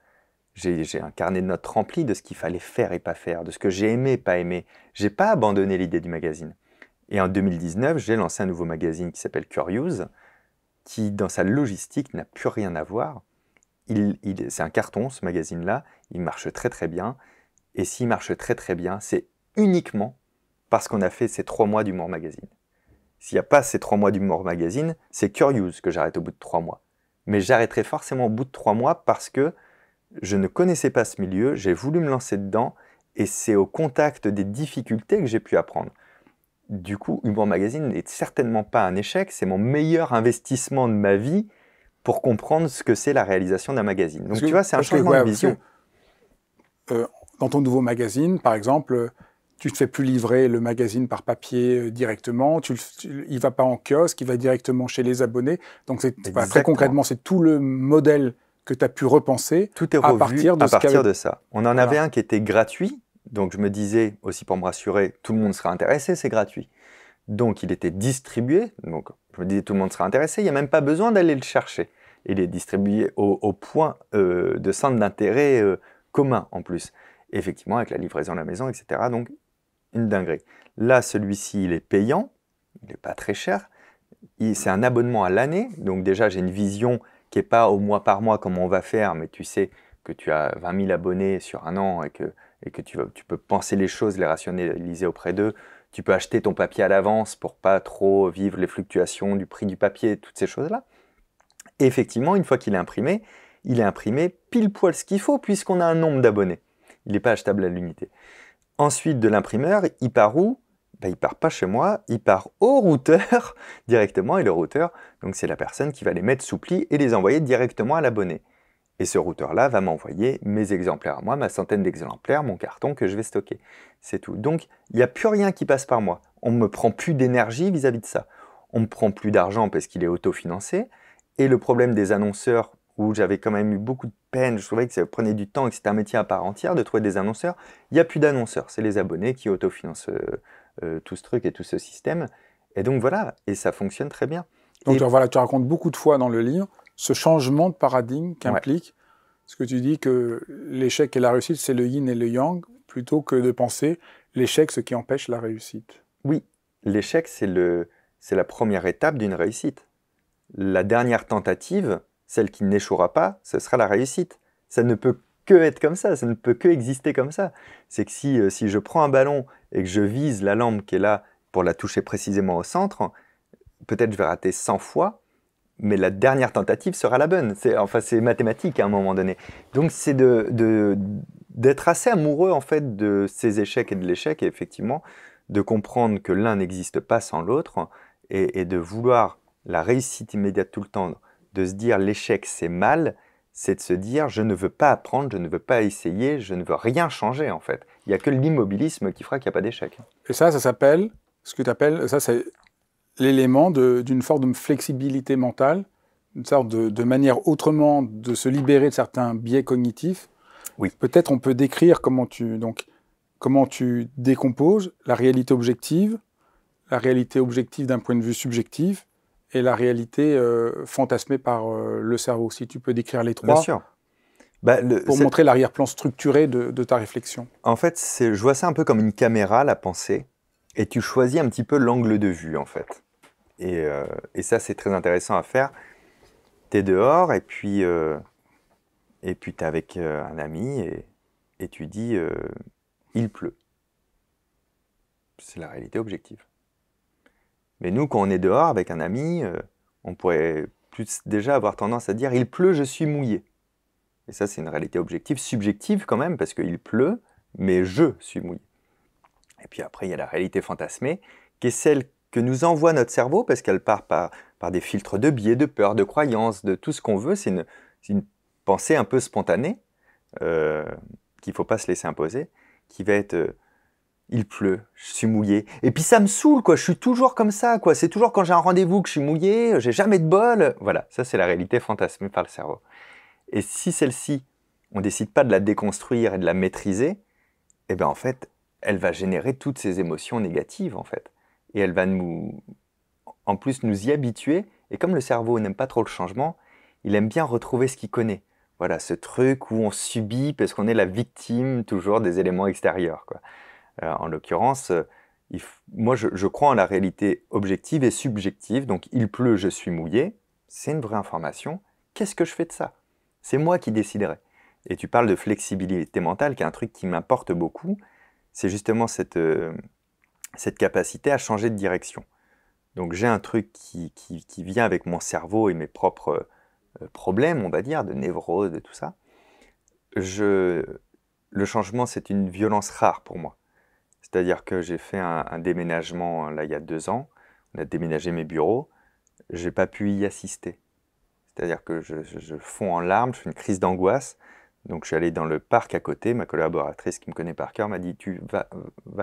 J'ai un carnet de notes rempli de ce qu'il fallait faire et pas faire, de ce que j'ai aimé et pas aimé. J'ai pas abandonné l'idée du magazine. Et en 2019, j'ai lancé un nouveau magazine qui s'appelle Curious, qui, dans sa logistique, n'a plus rien à voir. il, c'est un carton, ce magazine-là. Il marche très très bien. Et s'il marche très très bien, c'est uniquement parce qu'on a fait ces trois mois d'Humour Magazine. S'il n'y a pas ces trois mois d'Humour Magazine, c'est Curious que j'arrête au bout de trois mois. Mais j'arrêterai forcément au bout de trois mois parce que je ne connaissais pas ce milieu, j'ai voulu me lancer dedans et c'est au contact des difficultés que j'ai pu apprendre. Du coup, Humour Magazine n'est certainement pas un échec, c'est mon meilleur investissement de ma vie pour comprendre ce que c'est la réalisation d'un magazine. Donc tu vois, c'est un changement de vision. Euh, dans ton nouveau magazine, par exemple, tu te fais plus livrer le magazine par papier euh, directement, tu, ne il va pas en kiosque, il va directement chez les abonnés. Donc très concrètement, c'est tout le modèle que tu as pu repenser tout est revu à partir de, ça. On en avait un qui était gratuit, donc je me disais aussi pour me rassurer, tout le monde sera intéressé, c'est gratuit. Donc il était distribué, donc je me disais tout le monde sera intéressé, il n'y a même pas besoin d'aller le chercher. Il est distribué au, point euh, de centre d'intérêt euh, commun en plus effectivement avec la livraison à la maison, etc. Donc une Là, celui-ci, il est payant, il n'est pas très cher. C'est un abonnement à l'année, donc déjà j'ai une vision qui n'est pas au mois par mois comment on va faire, mais tu sais que tu as 20 000 abonnés sur un an et que, tu, peux penser les choses, les rationaliser auprès d'eux. Tu peux acheter ton papier à l'avance pour pas trop vivre les fluctuations du prix du papier, toutes ces choses-là. Effectivement, une fois qu'il est imprimé, il est imprimé pile poil ce qu'il faut puisqu'on a un nombre d'abonnés. Il n'est pas achetable à l'unité. Ensuite, de l'imprimeur, il part où ben, Il part pas chez moi, il part au routeur directement. Et le routeur, donc c'est la personne qui va les mettre sous pli et les envoyer directement à l'abonné. Et ce routeur-là va m'envoyer mes exemplaires à moi, ma centaine d'exemplaires, mon carton que je vais stocker. C'est tout. Donc, il n'y a plus rien qui passe par moi. On ne me prend plus d'énergie vis-à-vis de ça. On ne me prend plus d'argent parce qu'il est autofinancé. Et le problème des annonceurs où j'avais quand même eu beaucoup de peine, je trouvais que ça prenait du temps et que c'était un métier à part entière de trouver des annonceurs. Il n'y a plus d'annonceurs, c'est les abonnés qui autofinancent euh, euh, tout ce truc et tout ce système. Et donc voilà, et ça fonctionne très bien. Donc voilà, tu racontes beaucoup de fois dans le livre ce changement de paradigme qu'implique ce que tu dis que l'échec et la réussite, c'est le yin et le yang, plutôt que de penser l'échec, ce qui empêche la réussite. Oui, l'échec, c'est le... la première étape d'une réussite. La dernière tentative, celle qui n'échouera pas, ce sera la réussite. Ça ne peut que être comme ça, ça ne peut que exister comme ça. C'est que si, euh, je prends un ballon et que je vise la lampe qui est là pour la toucher précisément au centre, peut-être je vais rater 100 fois, mais la dernière tentative sera la bonne. C'est, enfin, c'est mathématique à un moment donné. Donc, c'est d'être assez amoureux en fait de ces échecs et de l'échec, et effectivement, de comprendre que l'un n'existe pas sans l'autre, et de vouloir la réussite immédiate tout le temps de se dire l'échec c'est mal, c'est de se dire je ne veux pas apprendre, je ne veux pas essayer, je ne veux rien changer en fait. Il n'y a que l'immobilisme qui fera qu'il n'y a pas d'échec. Et ça, ça s'appelle, ce que tu appelles, ça c'est l'élément d'une forme de flexibilité mentale, une sorte de, manière autrement de se libérer de certains biais cognitifs. Oui. Peut-être on peut décrire comment tu, donc, comment tu décomposes la réalité objective, la réalité objective d'un point de vue subjectif, et la réalité euh, fantasmée par euh, le cerveau. Si tu peux décrire les trois. Bien sûr. Bah, pour montrer l'arrière-plan structuré de, ta réflexion. En fait, je vois ça un peu comme une caméra, la pensée, et tu choisis un petit peu l'angle de vue, en fait. Et, euh, ça, c'est très intéressant à faire. Tu es dehors, et puis et tu es avec un ami, et, et tu dis il pleut. C'est la réalité objective. Mais nous, quand on est dehors avec un ami, euh, on pourrait déjà avoir tendance à dire il pleut, je suis mouillé. Et ça, c'est une réalité objective, subjective quand même, parce qu'il pleut, mais je suis mouillé. Et puis après, il y a la réalité fantasmée, qui est celle que nous envoie notre cerveau, parce qu'elle part par, des filtres de biais, de peur, de croyance, de tout ce qu'on veut. C'est une, pensée un peu spontanée, euh, qu'il ne faut pas se laisser imposer, qui va être euh, il pleut, je suis mouillé. Et puis ça me saoule, quoi. Je suis toujours comme ça, quoi. C'est toujours quand j'ai un rendez-vous que je suis mouillé, j'ai jamais de bol. Voilà, ça c'est la réalité fantasmée par le cerveau. Et si celle-ci, on décide pas de la déconstruire et de la maîtriser, eh bien en fait, elle va générer toutes ces émotions négatives, en fait. Et elle va nous, en plus, nous y habituer. Et comme le cerveau n'aime pas trop le changement, il aime bien retrouver ce qu'il connaît. Voilà, ce truc où on subit parce qu'on est la victime toujours des éléments extérieurs, quoi. Euh, en l'occurrence, euh, moi, je, crois en la réalité objective et subjective. Donc, il pleut, je suis mouillé. C'est une vraie information. Qu'est-ce que je fais de ça C'est moi qui déciderai. Et tu parles de flexibilité mentale, qui est un truc qui m'importe beaucoup. C'est justement cette, euh, cette capacité à changer de direction. Donc, j'ai un truc qui, qui, vient avec mon cerveau et mes propres problèmes, on va dire, de névrose, et tout ça. Je... Le changement, c'est une violence rare pour moi c'est-à-dire que j'ai fait un, déménagement euh, là il y a deux ans. On a déménagé mes bureaux. Je n'ai pas pu y assister. C'est-à-dire que je, fonds en larmes, je fais une crise d'angoisse. Donc je suis allé dans le parc à côté. Ma collaboratrice qui me connaît par cœur m'a dit tu vas,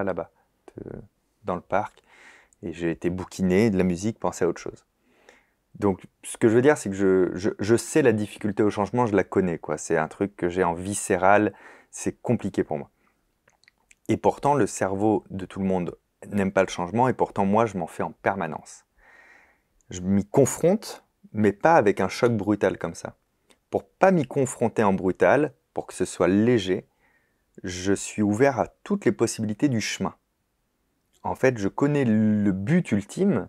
là-bas, dans le parc. Et j'ai été bouquiné de la musique, penser à autre chose. Donc, ce que je veux dire, c'est que je, je, sais la difficulté au changement, je la connais. quoi. C'est un truc que j'ai en viscéral, c'est compliqué pour moi. Et pourtant, le cerveau de tout le monde n'aime pas le changement, et pourtant, moi, je m'en fais en permanence. Je m'y confronte, mais pas avec un choc brutal comme ça. Pour pas m'y confronter en brutal, pour que ce soit léger, je suis ouvert à toutes les possibilités du chemin. En fait, je connais le but ultime,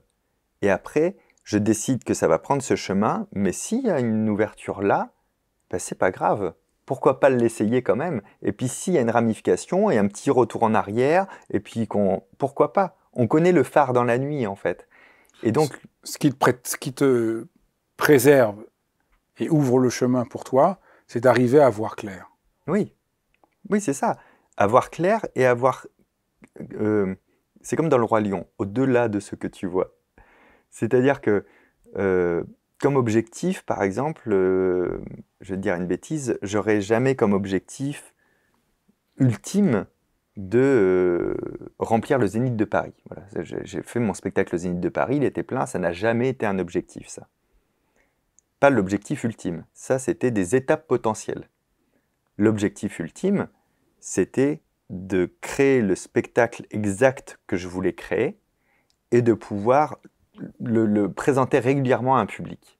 et après, je décide que ça va prendre ce chemin, mais s'il y a une ouverture là, ben c'est pas grave pourquoi pas l'essayer quand même Et puis s'il y a une ramification et un petit retour en arrière, et puis qu'on, pourquoi pas On connaît le phare dans la nuit en fait. Et donc, ce, qui, te préserve et ouvre le chemin pour toi, c'est d'arriver à voir clair. Oui, oui, c'est ça. Avoir clair et avoir, euh, c'est comme dans le roi lion, au-delà de ce que tu vois. C'est-à-dire que euh, comme objectif, par exemple, euh, je vais dire une bêtise, j'aurais jamais comme objectif ultime de euh, remplir le Zénith de Paris. j'ai fait mon spectacle au Zénith de Paris, il était plein, ça n'a jamais été un objectif, ça. Pas l'objectif ultime, ça c'était des étapes potentielles. L'objectif ultime, c'était de créer le spectacle exact que je voulais créer et de pouvoir le, présenter présentait régulièrement à un public.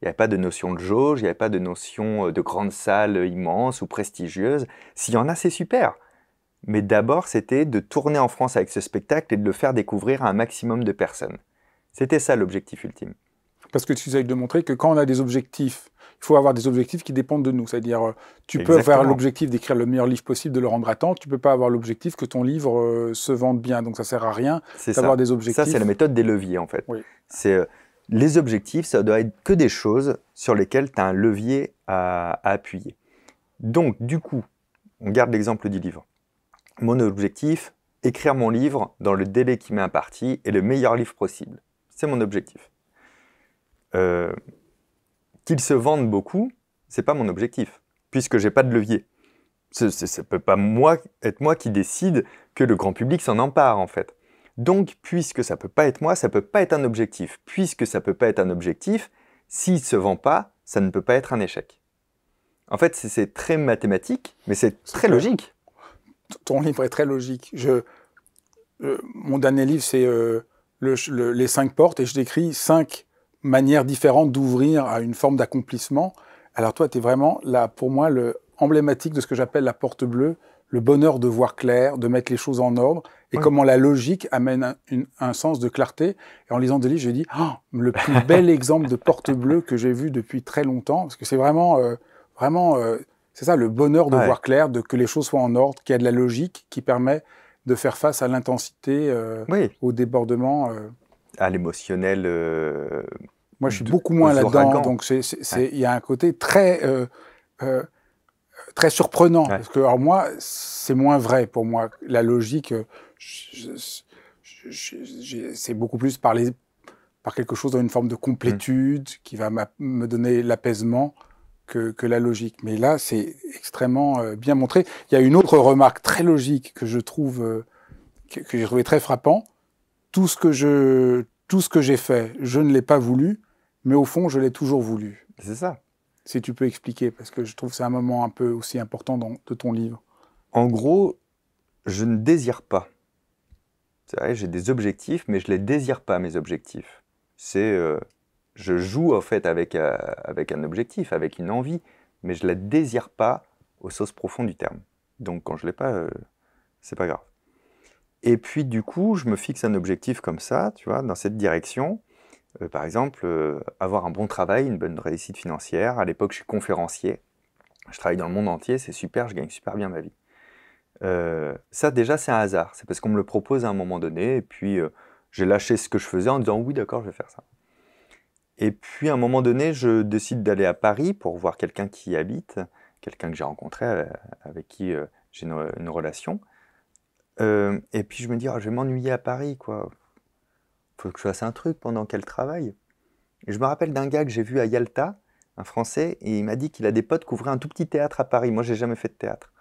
Il n'y avait pas de notion de jauge, il n'y avait pas de notion euh, de grande salle euh, immense ou prestigieuse. S'il y en a, c'est super. Mais d'abord, c'était de tourner en France avec ce spectacle et de le faire découvrir à un maximum de personnes. C'était ça l'objectif ultime. Parce que tu essayes de montrer que quand on a des objectifs il faut avoir des objectifs qui dépendent de nous. C'est-à-dire, euh, tu peux avoir l'objectif d'écrire le meilleur livre possible, de le rendre à temps. Tu peux pas avoir l'objectif que ton livre euh, se vende bien. Donc, ça ne sert à rien d'avoir des objectifs. Ça, c'est la méthode des leviers, en fait. C'est euh, les objectifs, ça doit être que des choses sur lesquelles tu as un levier à, à appuyer. Donc, du coup, on garde l'exemple du livre. Mon objectif, écrire mon livre dans le délai qui m'est imparti et le meilleur livre possible. C'est mon objectif. Euh, se vendent beaucoup, c'est pas mon objectif, puisque j'ai pas de levier. Ce ne peut pas moi, être moi qui décide que le grand public s'en empare, en fait. Donc, puisque ça peut pas être moi, ça peut pas être un objectif. Puisque ça peut pas être un objectif, s'il se vend pas, ça ne peut pas être un échec. En fait, c'est très mathématique, mais c'est très logique. Ton livre est très logique. Je, euh, mon dernier livre, c'est euh, Les cinq portes, et je décris cinq manière différente d'ouvrir à une forme d'accomplissement. Alors toi, tu es vraiment là, pour moi, le emblématique de ce que j'appelle la porte bleue, le bonheur de voir clair, de mettre les choses en ordre, et comment la logique amène un, sens de clarté. Et en lisant tes livres, j'ai dit, oh, le plus bel exemple de porte bleue que j'ai vu depuis très longtemps, parce que c'est vraiment, euh, vraiment, euh, c'est ça, le bonheur de voir clair, de que les choses soient en ordre, qu'il y a de la logique qui permet de faire face à l'intensité, euh, au débordement à l'émotionnel. Euh, moi, je suis beaucoup moins là-dedans. Donc, il y a un côté très. Euh, euh, très surprenant, parce que alors moi, c'est moins vrai pour moi. La logique, c'est beaucoup plus par, les, par quelque chose dans une forme de complétude mm. qui va me donner l'apaisement que, que, la logique. Mais là, c'est extrêmement bien montré. Il y a une autre remarque très logique que je trouve, que, que j'ai trouvé très frappant, tout ce que je, tout ce que j'ai fait, je ne l'ai pas voulu, mais au fond, je l'ai toujours voulu. C'est ça. Si tu peux expliquer, parce que je trouve que c'est un moment un peu aussi important de ton livre. En gros, je ne désire pas. C'est vrai, j'ai des objectifs, mais je ne les désire pas, mes objectifs. C'est. Euh, je joue, en fait, avec, euh, avec un objectif, avec une envie, mais je ne la désire pas au sens profond du terme. Donc, quand je ne l'ai pas, euh, c'est pas grave. Et puis du coup, je me fixe un objectif comme ça, tu vois, dans cette direction. Euh, par exemple, euh, avoir un bon travail, une bonne réussite financière. À l'époque, je suis conférencier. Je travaille dans le monde entier, c'est super, je gagne super bien ma vie. Euh, ça, déjà, c'est un hasard. C'est parce qu'on me le propose à un moment donné, et puis j'ai lâché ce que je faisais en disant oui, d'accord, je vais faire ça. Et puis, à un moment donné, je décide d'aller à Paris pour voir quelqu'un qui y habite, quelqu'un que j'ai rencontré, avec qui j'ai une relation. Euh, et puis je me dis, oh, je vais m'ennuyer à Paris, quoi. Faut que je fasse un truc pendant qu'elle travaille. je me rappelle d'un gars que j'ai vu à Yalta, un Français, et il m'a dit qu'il a des potes qui ouvraient un tout petit théâtre à Paris. Moi, j'ai jamais fait de théâtre.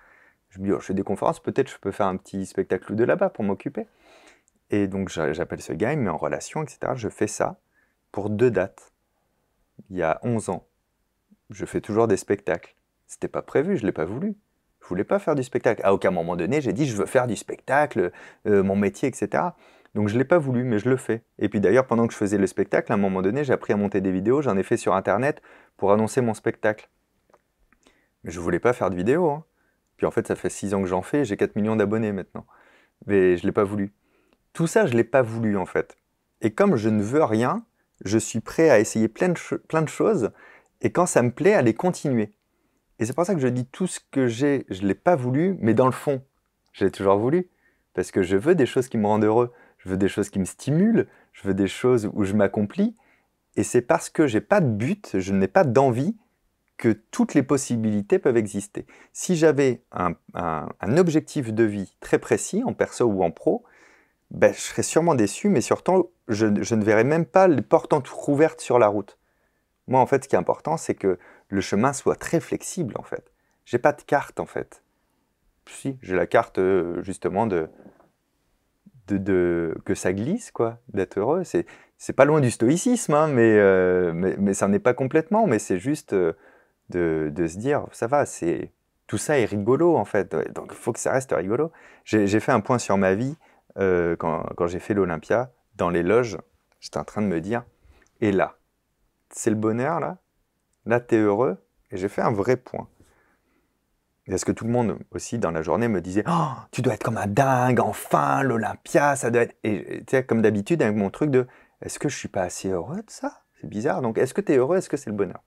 Je me dis, oh, je fais des conférences, peut-être je peux faire un petit spectacle de là-bas pour m'occuper. Et donc j'appelle ce gars, il me met en relation, etc. Je fais ça pour deux dates, il y a 11 ans. Je fais toujours des spectacles. C'était pas prévu, je l'ai pas voulu. Je voulais pas faire du spectacle. À aucun moment donné, j'ai dit je veux faire du spectacle, euh, mon métier, etc. Donc je l'ai pas voulu, mais je le fais. Et puis d'ailleurs, pendant que je faisais le spectacle, à un moment donné, j'ai appris à monter des vidéos, j'en ai fait sur Internet pour annoncer mon spectacle. Mais je voulais pas faire de vidéo. Hein. Puis en fait, ça fait 6 ans que j'en fais, j'ai 4 millions d'abonnés maintenant. Mais je l'ai pas voulu. Tout ça, je l'ai pas voulu en fait. Et comme je ne veux rien, je suis prêt à essayer plein de, plein de choses. Et quand ça me plaît, à continuer. Et c'est pour ça que je dis tout ce que j'ai, je ne l'ai pas voulu, mais dans le fond, je l'ai toujours voulu. Parce que je veux des choses qui me rendent heureux, je veux des choses qui me stimulent, je veux des choses où je m'accomplis. Et c'est parce que j'ai pas de but, je n'ai pas d'envie que toutes les possibilités peuvent exister. Si j'avais un, objectif de vie très précis, en perso ou en pro, ben, je serais sûrement déçu, mais surtout, je, ne verrais même pas les portes ouvertes sur la route. Moi, en fait, ce qui est important, c'est que le chemin soit très flexible en fait. J'ai pas de carte en fait. Si, j'ai la carte euh, justement de, que ça glisse quoi, d'être heureux. C'est pas loin du stoïcisme, hein, mais, euh, mais, mais ça n'est pas complètement. Mais c'est juste euh, de, se dire ça va, c'est tout ça est rigolo en fait. Donc il faut que ça reste rigolo. J'ai fait un point sur ma vie quand j'ai fait l'Olympia dans les loges. J'étais en train de me dire et là, c'est le bonheur là Là, tu es heureux Et j'ai fait un vrai point. Est-ce que tout le monde aussi dans la journée me disait oh, Tu dois être comme un dingue, enfin, l'Olympia, ça doit être. Et tu sais, comme d'habitude, avec mon truc de Est-ce que je suis pas assez heureux de ça C'est bizarre. Donc, est-ce que tu es heureux Est-ce que c'est le bonheur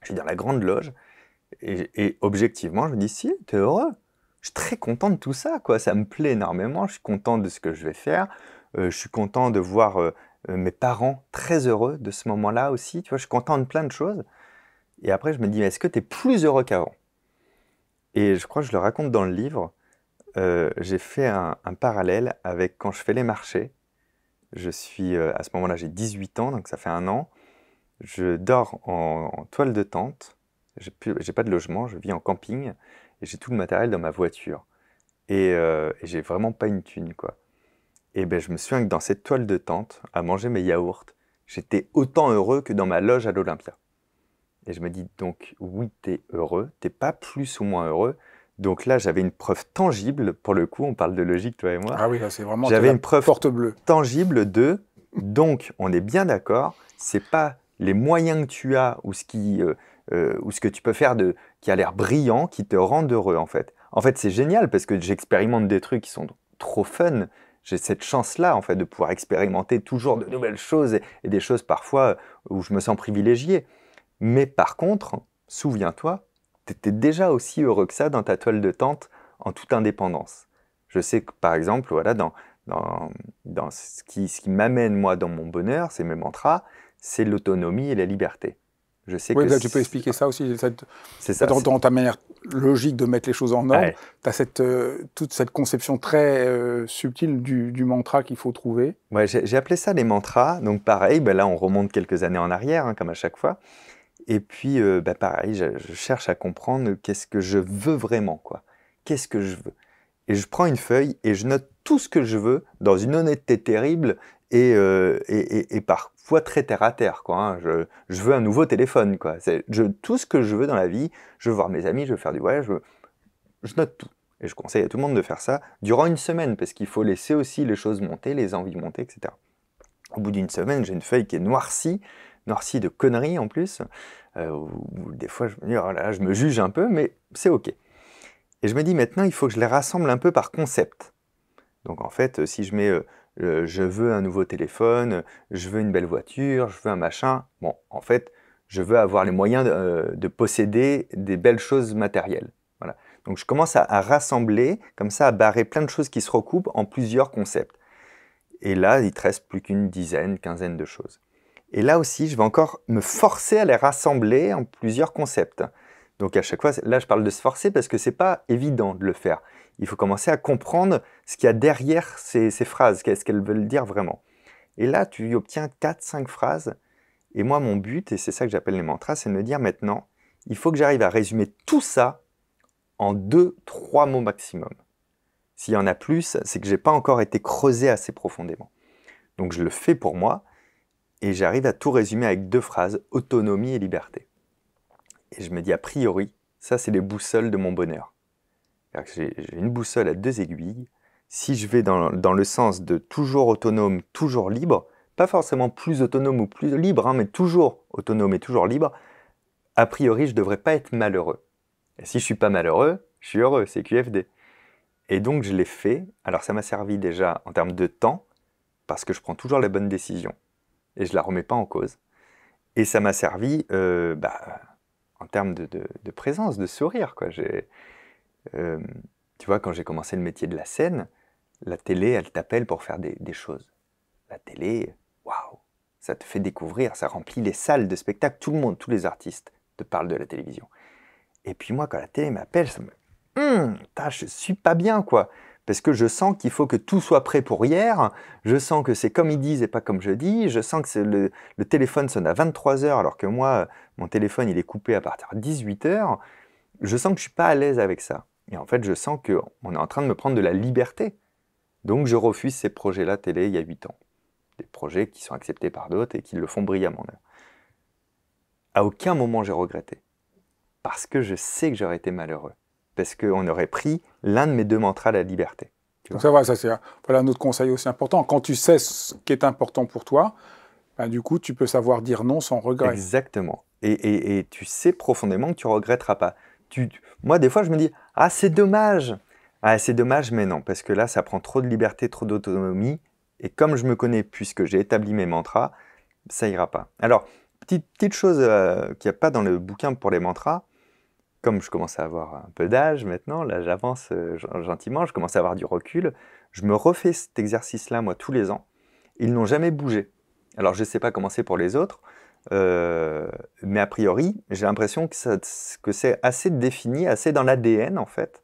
Je suis dans la grande loge et, objectivement, je me dis Si, tu es heureux. Je suis très content de tout ça, quoi. Ça me plaît énormément. Je suis content de ce que je vais faire. Euh, je suis content de voir euh, euh, mes parents très heureux de ce moment-là aussi. Tu vois, je suis content de plein de choses. Et après, je me dis, est-ce que tu es plus heureux qu'avant Et je crois que je le raconte dans le livre. Euh, j'ai fait un, parallèle avec quand je fais les marchés. Je suis, euh, à ce moment-là, j'ai 18 ans, donc ça fait un an. Je dors en, toile de tente. J'ai, n'ai pas de logement, je vis en camping. Et j'ai tout le matériel dans ma voiture. Euh, et, j'ai vraiment pas une thune, quoi. Et ben, je me souviens que dans cette toile de tente, à manger mes yaourts, j'étais autant heureux que dans ma loge à l'Olympia. Et je me dis donc, oui, t'es heureux, t'es pas plus ou moins heureux. Donc là, j'avais une preuve tangible, pour le coup, on parle de logique, toi et moi. Ah oui, c'est vraiment J'avais une preuve porte bleue. tangible de, donc, on est bien d'accord, c'est pas les moyens que tu as ou ce, qui, euh, euh, ou ce que tu peux faire de, qui a l'air brillant qui te rendent heureux, en fait. En fait, c'est génial parce que j'expérimente des trucs qui sont trop fun. J'ai cette chance-là, en fait, de pouvoir expérimenter toujours de nouvelles choses et des choses parfois où je me sens privilégié. Mais par contre, souviens-toi, tu étais déjà aussi heureux que ça dans ta toile de tente en toute indépendance. Je sais que par exemple, voilà, dans, dans, ce qui, m'amène moi dans mon bonheur, c'est mes mantras, c'est l'autonomie et la liberté. Je sais oui, que tu peux expliquer ça aussi. C'est ça. Dans, ta manière logique de mettre les choses en ordre, tu as euh, toute cette conception très euh, subtile du, mantra qu'il faut trouver. Ouais, j'ai appelé ça les mantras. Donc, pareil, ben là, on remonte quelques années en arrière, hein, comme à chaque fois. Et puis, euh, bah, pareil, je, cherche à comprendre qu'est-ce que je veux vraiment, quoi. Qu'est-ce que je veux Et je prends une feuille et je note tout ce que je veux dans une honnêteté terrible et, euh, parfois très terre à terre, quoi. Hein. Je, veux un nouveau téléphone, quoi. Je, tout ce que je veux dans la vie, je veux voir mes amis, je veux faire du voyage, je note tout. Et je conseille à tout le monde de faire ça durant une semaine parce qu'il faut laisser aussi les choses monter, les envies monter, etc. Au bout d'une semaine, j'ai une feuille qui est noircie noirci de conneries en plus, euh, des fois oh je me juge un peu, mais c'est OK. Et je me dis maintenant, il faut que je les rassemble un peu par concept. Donc en fait, si je mets euh, je veux un nouveau téléphone, je veux une belle voiture, je veux un machin, bon, en fait, je veux avoir les moyens de, euh, posséder des belles choses matérielles. Voilà. Donc je commence à, rassembler, comme ça, à barrer plein de choses qui se recoupent en plusieurs concepts. Et là, il ne te reste plus qu'une dizaine, quinzaine de choses. Et là aussi, je vais encore me forcer à les rassembler en plusieurs concepts. Donc à chaque fois, là je parle de se forcer parce que ce n'est pas évident de le faire. Il faut commencer à comprendre ce qu'il y a derrière ces, phrases, qu'est-ce qu'elles veulent dire vraiment. Et là, tu obtiens 4-5 phrases. Et moi, mon but, et c'est ça que j'appelle les mantras, c'est de me dire maintenant, il faut que j'arrive à résumer tout ça en 2-3 mots maximum. S'il y en a plus, c'est que je n'ai pas encore été creusé assez profondément. Donc je le fais pour moi, et j'arrive à tout résumer avec deux phrases, autonomie et liberté. Et je me dis, a priori, ça c'est les boussoles de mon bonheur. J'ai une boussole à deux aiguilles. Si je vais dans, le sens de toujours autonome, toujours libre, pas forcément plus autonome ou plus libre, hein, mais toujours autonome et toujours libre, a priori, je ne devrais pas être malheureux. Et si je ne suis pas malheureux, je suis heureux, c'est QFD. Et donc je l'ai fait. Alors ça m'a servi déjà en termes de temps, parce que je prends toujours les bonnes décisions et je la remets pas en cause. Et ça m'a servi euh, bah, en termes de, présence, de sourire. Quoi. Euh, tu vois, quand j'ai commencé le métier de la scène, la télé, elle t'appelle pour faire des, choses. La télé, waouh, ça te fait découvrir, ça remplit les salles de spectacle. Tout le monde, tous les artistes te parlent de la télévision. Et puis moi, quand la télé m'appelle, ça me... Hum, je suis pas bien, quoi parce que je sens qu'il faut que tout soit prêt pour hier, je sens que c'est comme ils disent et pas comme je dis, je sens que le, téléphone sonne à 23h alors que moi, mon téléphone, il est coupé à partir de 18h, je sens que je ne suis pas à l'aise avec ça. Et en fait, je sens qu'on est en train de me prendre de la liberté. Donc je refuse ces projets-là télé il y a 8 ans. Des projets qui sont acceptés par d'autres et qui le font brillamment. À aucun moment j'ai regretté. Parce que je sais que j'aurais été malheureux. Parce qu'on aurait pris l'un de mes deux mantras, la liberté. Donc ça, va, ça c'est voilà un autre conseil aussi important. Quand tu sais ce qui est important pour toi, ben, du coup, tu peux savoir dire non sans regret. Exactement. Et, et, tu sais profondément que tu regretteras pas. Tu, moi, des fois, je me dis ah c'est dommage, ah c'est dommage, mais non, parce que là, ça prend trop de liberté, trop d'autonomie. Et comme je me connais, puisque j'ai établi mes mantras, ça ira pas. Alors petite petite chose qui euh, qu'il n'y a pas dans le bouquin pour les mantras, comme je commence à avoir un peu d'âge maintenant, là j'avance euh, gentiment, je commence à avoir du recul, je me refais cet exercice-là, moi, tous les ans. Ils n'ont jamais bougé. Alors je ne sais pas comment c'est pour les autres, euh, mais a priori, j'ai l'impression que, que c'est assez défini, assez dans l'ADN en fait,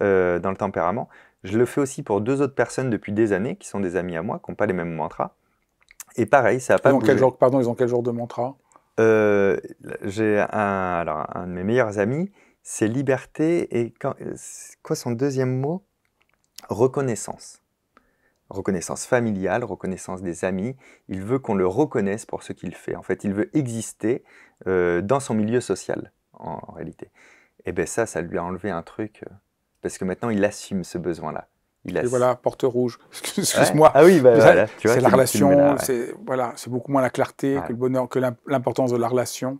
euh, dans le tempérament. Je le fais aussi pour deux autres personnes depuis des années, qui sont des amis à moi, qui n'ont pas les mêmes mantras. Et pareil, ça n'a pas bougé. pardon, ils ont quel genre de mantra euh, j'ai un, de mes meilleurs amis, c'est liberté et quoi son deuxième mot Reconnaissance. Reconnaissance familiale, reconnaissance des amis. Il veut qu'on le reconnaisse pour ce qu'il fait. En fait, il veut exister euh, dans son milieu social, en, réalité. Et eh bien ça, ça lui a enlevé un truc, euh, parce que maintenant, il assume ce besoin-là. Et voilà, porte rouge. Excuse-moi. Ah oui, bah, c'est la relation, c'est beaucoup moins la clarté que le bonheur, que l'importance de la relation.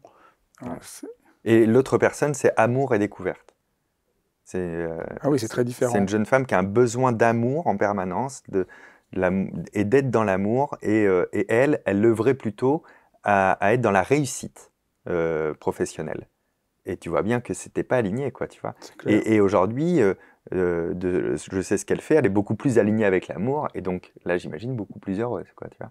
et l'autre personne, c'est amour et découverte. C'est euh, ah oui, c'est très différent. C'est une jeune femme qui a un besoin d'amour en permanence, de, et d'être dans l'amour. Euh, et, elle, elle œuvrait plutôt à, être dans la réussite euh, professionnelle et tu vois bien que c'était pas aligné, quoi, tu vois. Et, aujourd'hui, euh, euh, de, je sais ce qu'elle fait, elle est beaucoup plus alignée avec l'amour, et donc là, j'imagine beaucoup plus heureuse, quoi, tu vois.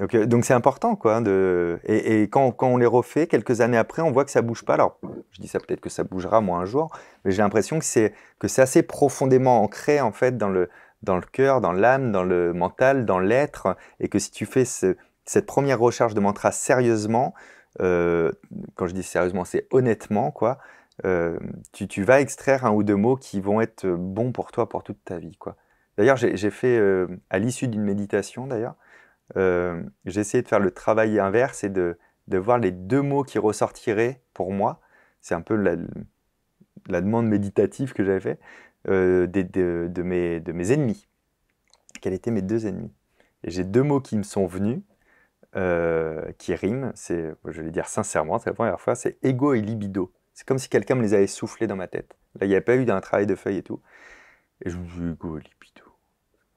Donc, euh, donc c'est important, quoi. De... Et, quand, quand, on les refait, quelques années après, on voit que ça bouge pas. Alors, je dis ça peut-être que ça bougera, moi, un jour, mais j'ai l'impression que c'est que c'est assez profondément ancré, en fait, dans le dans le cœur, dans l'âme, dans le mental, dans l'être, et que si tu fais cette première recherche de mantra sérieusement, euh, quand je dis sérieusement, c'est honnêtement, quoi. Euh, tu, vas extraire un ou deux mots qui vont être bons pour toi pour toute ta vie, quoi. D'ailleurs, j'ai fait, euh, à l'issue d'une méditation, d'ailleurs, j'ai essayé de faire le travail inverse et de, voir les deux mots qui ressortiraient pour moi. C'est un peu la, demande méditative que j'avais faite de, mes, de mes ennemis. Quels étaient mes deux ennemis Et j'ai deux mots qui me sont venus euh, qui rime, c'est, je vais dire sincèrement, c'est la première fois, c'est ego et libido. C'est comme si quelqu'un me les avait soufflés dans ma tête. Là, il n'y a pas eu d'un travail de feuille et tout. Et je me dit, ego et libido.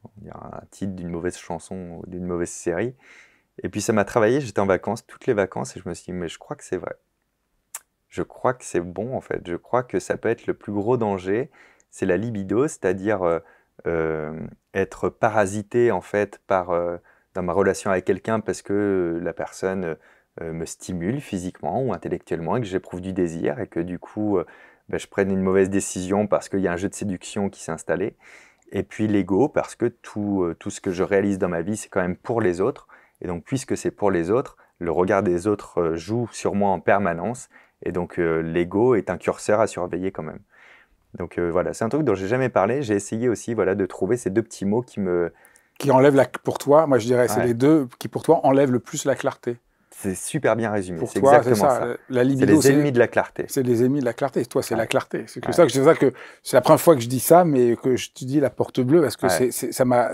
On dirait un titre d'une mauvaise chanson d'une mauvaise série. Et puis ça m'a travaillé, j'étais en vacances, toutes les vacances, et je me suis dit, mais je crois que c'est vrai. Je crois que c'est bon, en fait. Je crois que ça peut être le plus gros danger, c'est la libido, c'est-à-dire euh, euh, être parasité, en fait, par dans ma relation avec quelqu'un parce que euh, la personne euh, euh, me stimule physiquement ou intellectuellement et que j'éprouve du désir et que du coup ben, je prenne une mauvaise décision parce qu'il y a un jeu de séduction qui s'est installé. Et puis l'ego parce que tout, ce que je réalise dans ma vie c'est quand même pour les autres. Et donc puisque c'est pour les autres, le regard des autres joue sur moi en permanence. Et donc l'ego est un curseur à surveiller quand même. Donc voilà, c'est un truc dont j'ai jamais parlé. J'ai essayé aussi voilà, de trouver ces deux petits mots qui me, qui enlève la, pour toi, moi je dirais, c'est les deux qui pour toi enlèvent le plus la clarté. C'est super bien résumé. Pour toi, c'est ça. ça. La libido, c'est les ennemis de la clarté. C'est les ennemis de la clarté. Toi, c'est la clarté. C'est ça, ça que c'est la première fois que je dis ça, mais que je te dis la porte bleue parce que c'est, ça m'a,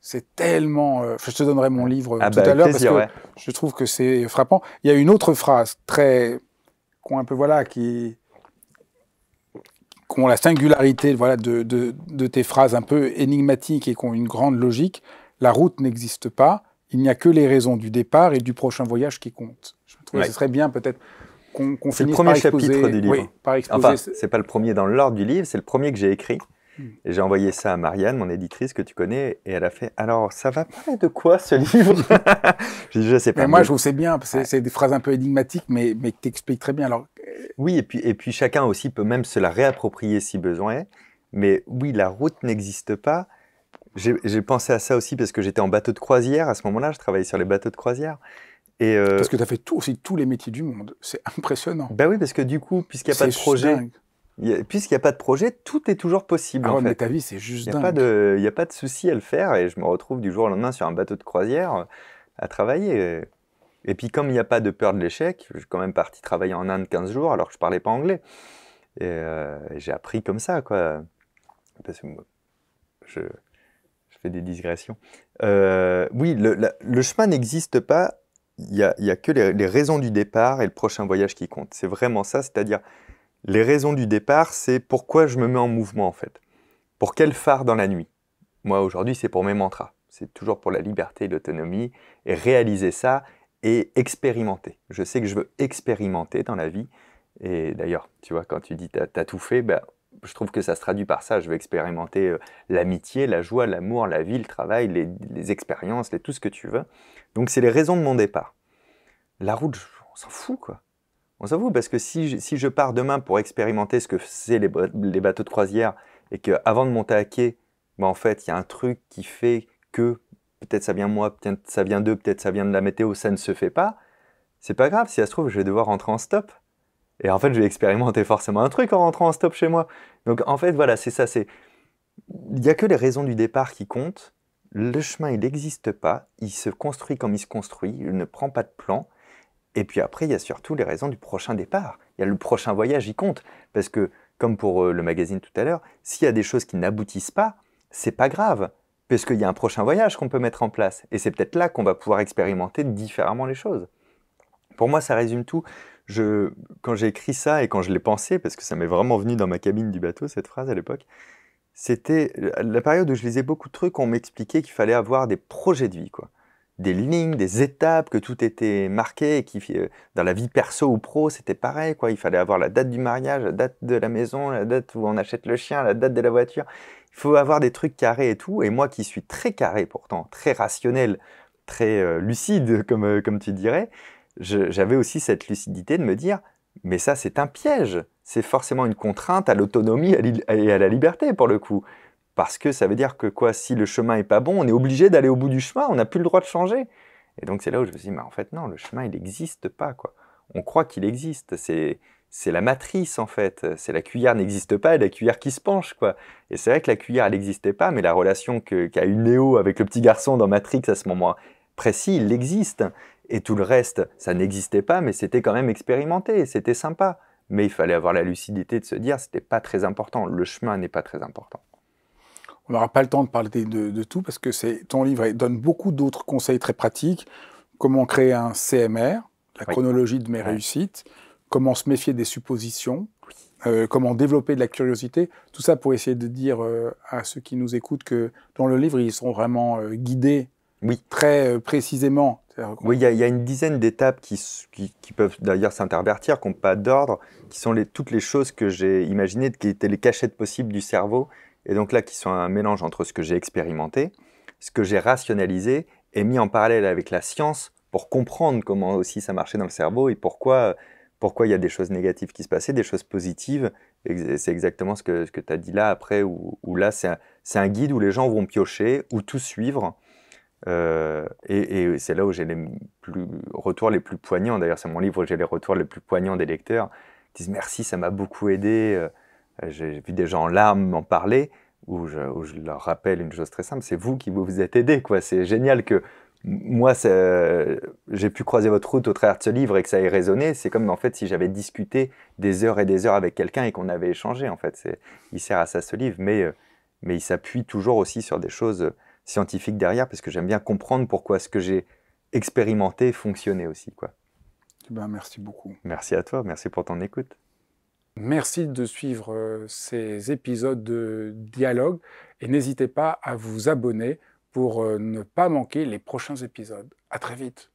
c'est tellement. Euh, je te donnerai mon livre ah tout bah, à l'heure parce que je trouve que c'est frappant. Il y a une autre phrase très, qu'on un peu voilà qui qui ont la singularité voilà, de, de, tes phrases un peu énigmatiques et qui ont une grande logique, la route n'existe pas, il n'y a que les raisons du départ et du prochain voyage qui comptent. Je ce serait bien peut-être qu'on finisse par exposer... C'est le premier chapitre du livre. par exposer... Enfin, n'est pas le premier dans l'ordre du livre, c'est le premier que j'ai écrit. Hmm. j'ai envoyé ça à Marianne, mon éditrice que tu connais, et elle a fait Alors, ça va parler de quoi ce livre Je dis « Je sais pas. moi, je vous sais bien, c'est des phrases un peu énigmatiques, mais, mais qui très bien. Alors, oui, et puis, et puis chacun aussi peut même se la réapproprier si besoin. est. Mais oui, la route n'existe pas. J'ai pensé à ça aussi parce que j'étais en bateau de croisière à ce moment-là. Je travaillais sur les bateaux de croisière. Et euh, Parce que tu as fait aussi tous les métiers du monde. C'est impressionnant. Ben oui, parce que du coup, puisqu'il n'y a pas de projet, puisqu'il n'y a pas de projet, tout est toujours possible. Ah en mais ta vie, c'est juste dingue. Il n'y a pas de souci à le faire. Et je me retrouve du jour au lendemain sur un bateau de croisière euh, à travailler. Et puis comme il n'y a pas de peur de l'échec, je suis quand même parti travailler en Inde 15 jours alors que je parlais pas anglais. Euh, et j'ai appris comme ça, quoi. Parce que moi, je, fais des digressions. Euh, oui, le, chemin n'existe pas. Il n'y a, que les, raisons du départ et le prochain voyage qui comptent. C'est vraiment ça, c'est-à-dire les raisons du départ, c'est pourquoi je me mets en mouvement en fait. Pour quel phare dans la nuit Moi aujourd'hui, c'est pour mes mantras. C'est toujours pour la liberté et l'autonomie. Et réaliser ça et expérimenter. Je sais que je veux expérimenter dans la vie. Et d'ailleurs, tu vois, quand tu dis t'as as tout fait, ben, je trouve que ça se traduit par ça. Je veux expérimenter euh, l'amitié, la joie, l'amour, la vie, le travail, les, expériences, les, tout ce que tu veux. Donc c'est les raisons de mon départ. La route, on s'en fout, quoi. On s'en fout parce que si je, pars demain pour expérimenter ce que c'est les, bateaux de croisière et qu'avant de monter à quai, ben, en fait, il y a un truc qui fait que peut-être ça vient moi, peut-être ça vient d'eux, peut-être ça vient de la météo, ça ne se fait pas. C'est pas grave, si ça se trouve, je vais devoir rentrer en stop. Et en fait, je vais expérimenter forcément un truc en rentrant en stop chez moi. Donc en fait, voilà, c'est ça. C'est Il n'y a que les raisons du départ qui comptent. Le chemin, il n'existe pas. Il se construit comme il se construit. Il ne prend pas de plan. Et puis après, il y a surtout les raisons du prochain départ. Il y a le prochain voyage, il compte. Parce que, comme pour euh, le magazine tout à l'heure, s'il y a des choses qui n'aboutissent pas, c'est pas grave parce qu'il y a un prochain voyage qu'on peut mettre en place. Et c'est peut-être là qu'on va pouvoir expérimenter différemment les choses. Pour moi, ça résume tout. quand j'ai écrit ça et quand je l'ai pensé, parce que ça m'est vraiment venu dans ma cabine du bateau, cette phrase à l'époque, c'était la période où je lisais beaucoup de trucs, on m'expliquait qu'il fallait avoir des projets de vie, quoi. Des lignes, des étapes, que tout était marqué, et qui, euh, dans la vie perso ou pro, c'était pareil, quoi. Il fallait avoir la date du mariage, la date de la maison, la date où on achète le chien, la date de la voiture. Il faut avoir des trucs carrés et tout. Et moi qui suis très carré pourtant, très rationnel, très euh, lucide comme, euh, comme tu dirais, j'avais aussi cette lucidité de me dire, mais ça c'est un piège. C'est forcément une contrainte à l'autonomie et à la liberté pour le coup. Parce que ça veut dire que quoi, si le chemin est pas bon, on est obligé d'aller au bout du chemin, on n'a plus le droit de changer. Et donc c'est là où je me suis dit, mais en fait non, le chemin il n'existe pas quoi. On croit qu'il existe. C'est c'est la matrice en fait. C'est la cuillère n'existe pas et la cuillère qui se penche quoi. Et c'est vrai que la cuillère n'existait pas, mais la relation qu'a eu Léo avec le petit garçon dans Matrix à ce moment précis, il existe. Et tout le reste, ça n'existait pas, mais c'était quand même expérimenté, c'était sympa. Mais il fallait avoir la lucidité de se dire, c'était pas très important, le chemin n'est pas très important. On n'aura pas le temps de parler de, tout parce que ton livre donne beaucoup d'autres conseils très pratiques. Comment créer un CMR, la chronologie de mes réussites comment se méfier des suppositions, euh, comment développer de la curiosité, tout ça pour essayer de dire euh, à ceux qui nous écoutent que dans le livre, ils sont vraiment euh, guidés très précisément. Oui, il y, a une dizaine d'étapes qui, peuvent d'ailleurs s'intervertir, qui n'ont pas d'ordre, qui sont toutes les choses que j'ai imaginées, qui étaient les cachettes possibles du cerveau, et donc là qui sont un mélange entre ce que j'ai expérimenté, ce que j'ai rationalisé et mis en parallèle avec la science pour comprendre comment aussi ça marchait dans le cerveau et pourquoi pourquoi il y a des choses négatives qui se passaient, des choses positives. c'est exactement ce que, ce que tu as dit là après, où, là, c'est un, guide où les gens vont piocher ou tout suivre. Euh, et, c'est là où j'ai les plus, retours les plus poignants. D'ailleurs, c'est mon livre où j'ai les retours les plus poignants des lecteurs. Ils disent merci, ça m'a beaucoup aidé. Euh, j'ai vu des gens en larmes m'en parler, où je, leur rappelle une chose très simple c'est vous qui vous, êtes aidé. C'est génial que moi, j'ai pu croiser votre route au travers de ce livre et que ça ait résonné. C'est comme en fait si j'avais discuté des heures et des heures avec quelqu'un et qu'on avait échangé. En fait, il sert à ça ce livre, euh, mais, il s'appuie toujours aussi sur des choses euh, scientifiques derrière, parce que j'aime bien comprendre pourquoi ce que j'ai expérimenté fonctionnait aussi, quoi. Eh ben, merci beaucoup. Merci à toi, merci pour ton écoute. Merci de suivre euh, ces épisodes de dialogue et n'hésitez pas à vous abonner pour euh, ne pas manquer les prochains épisodes. À très vite.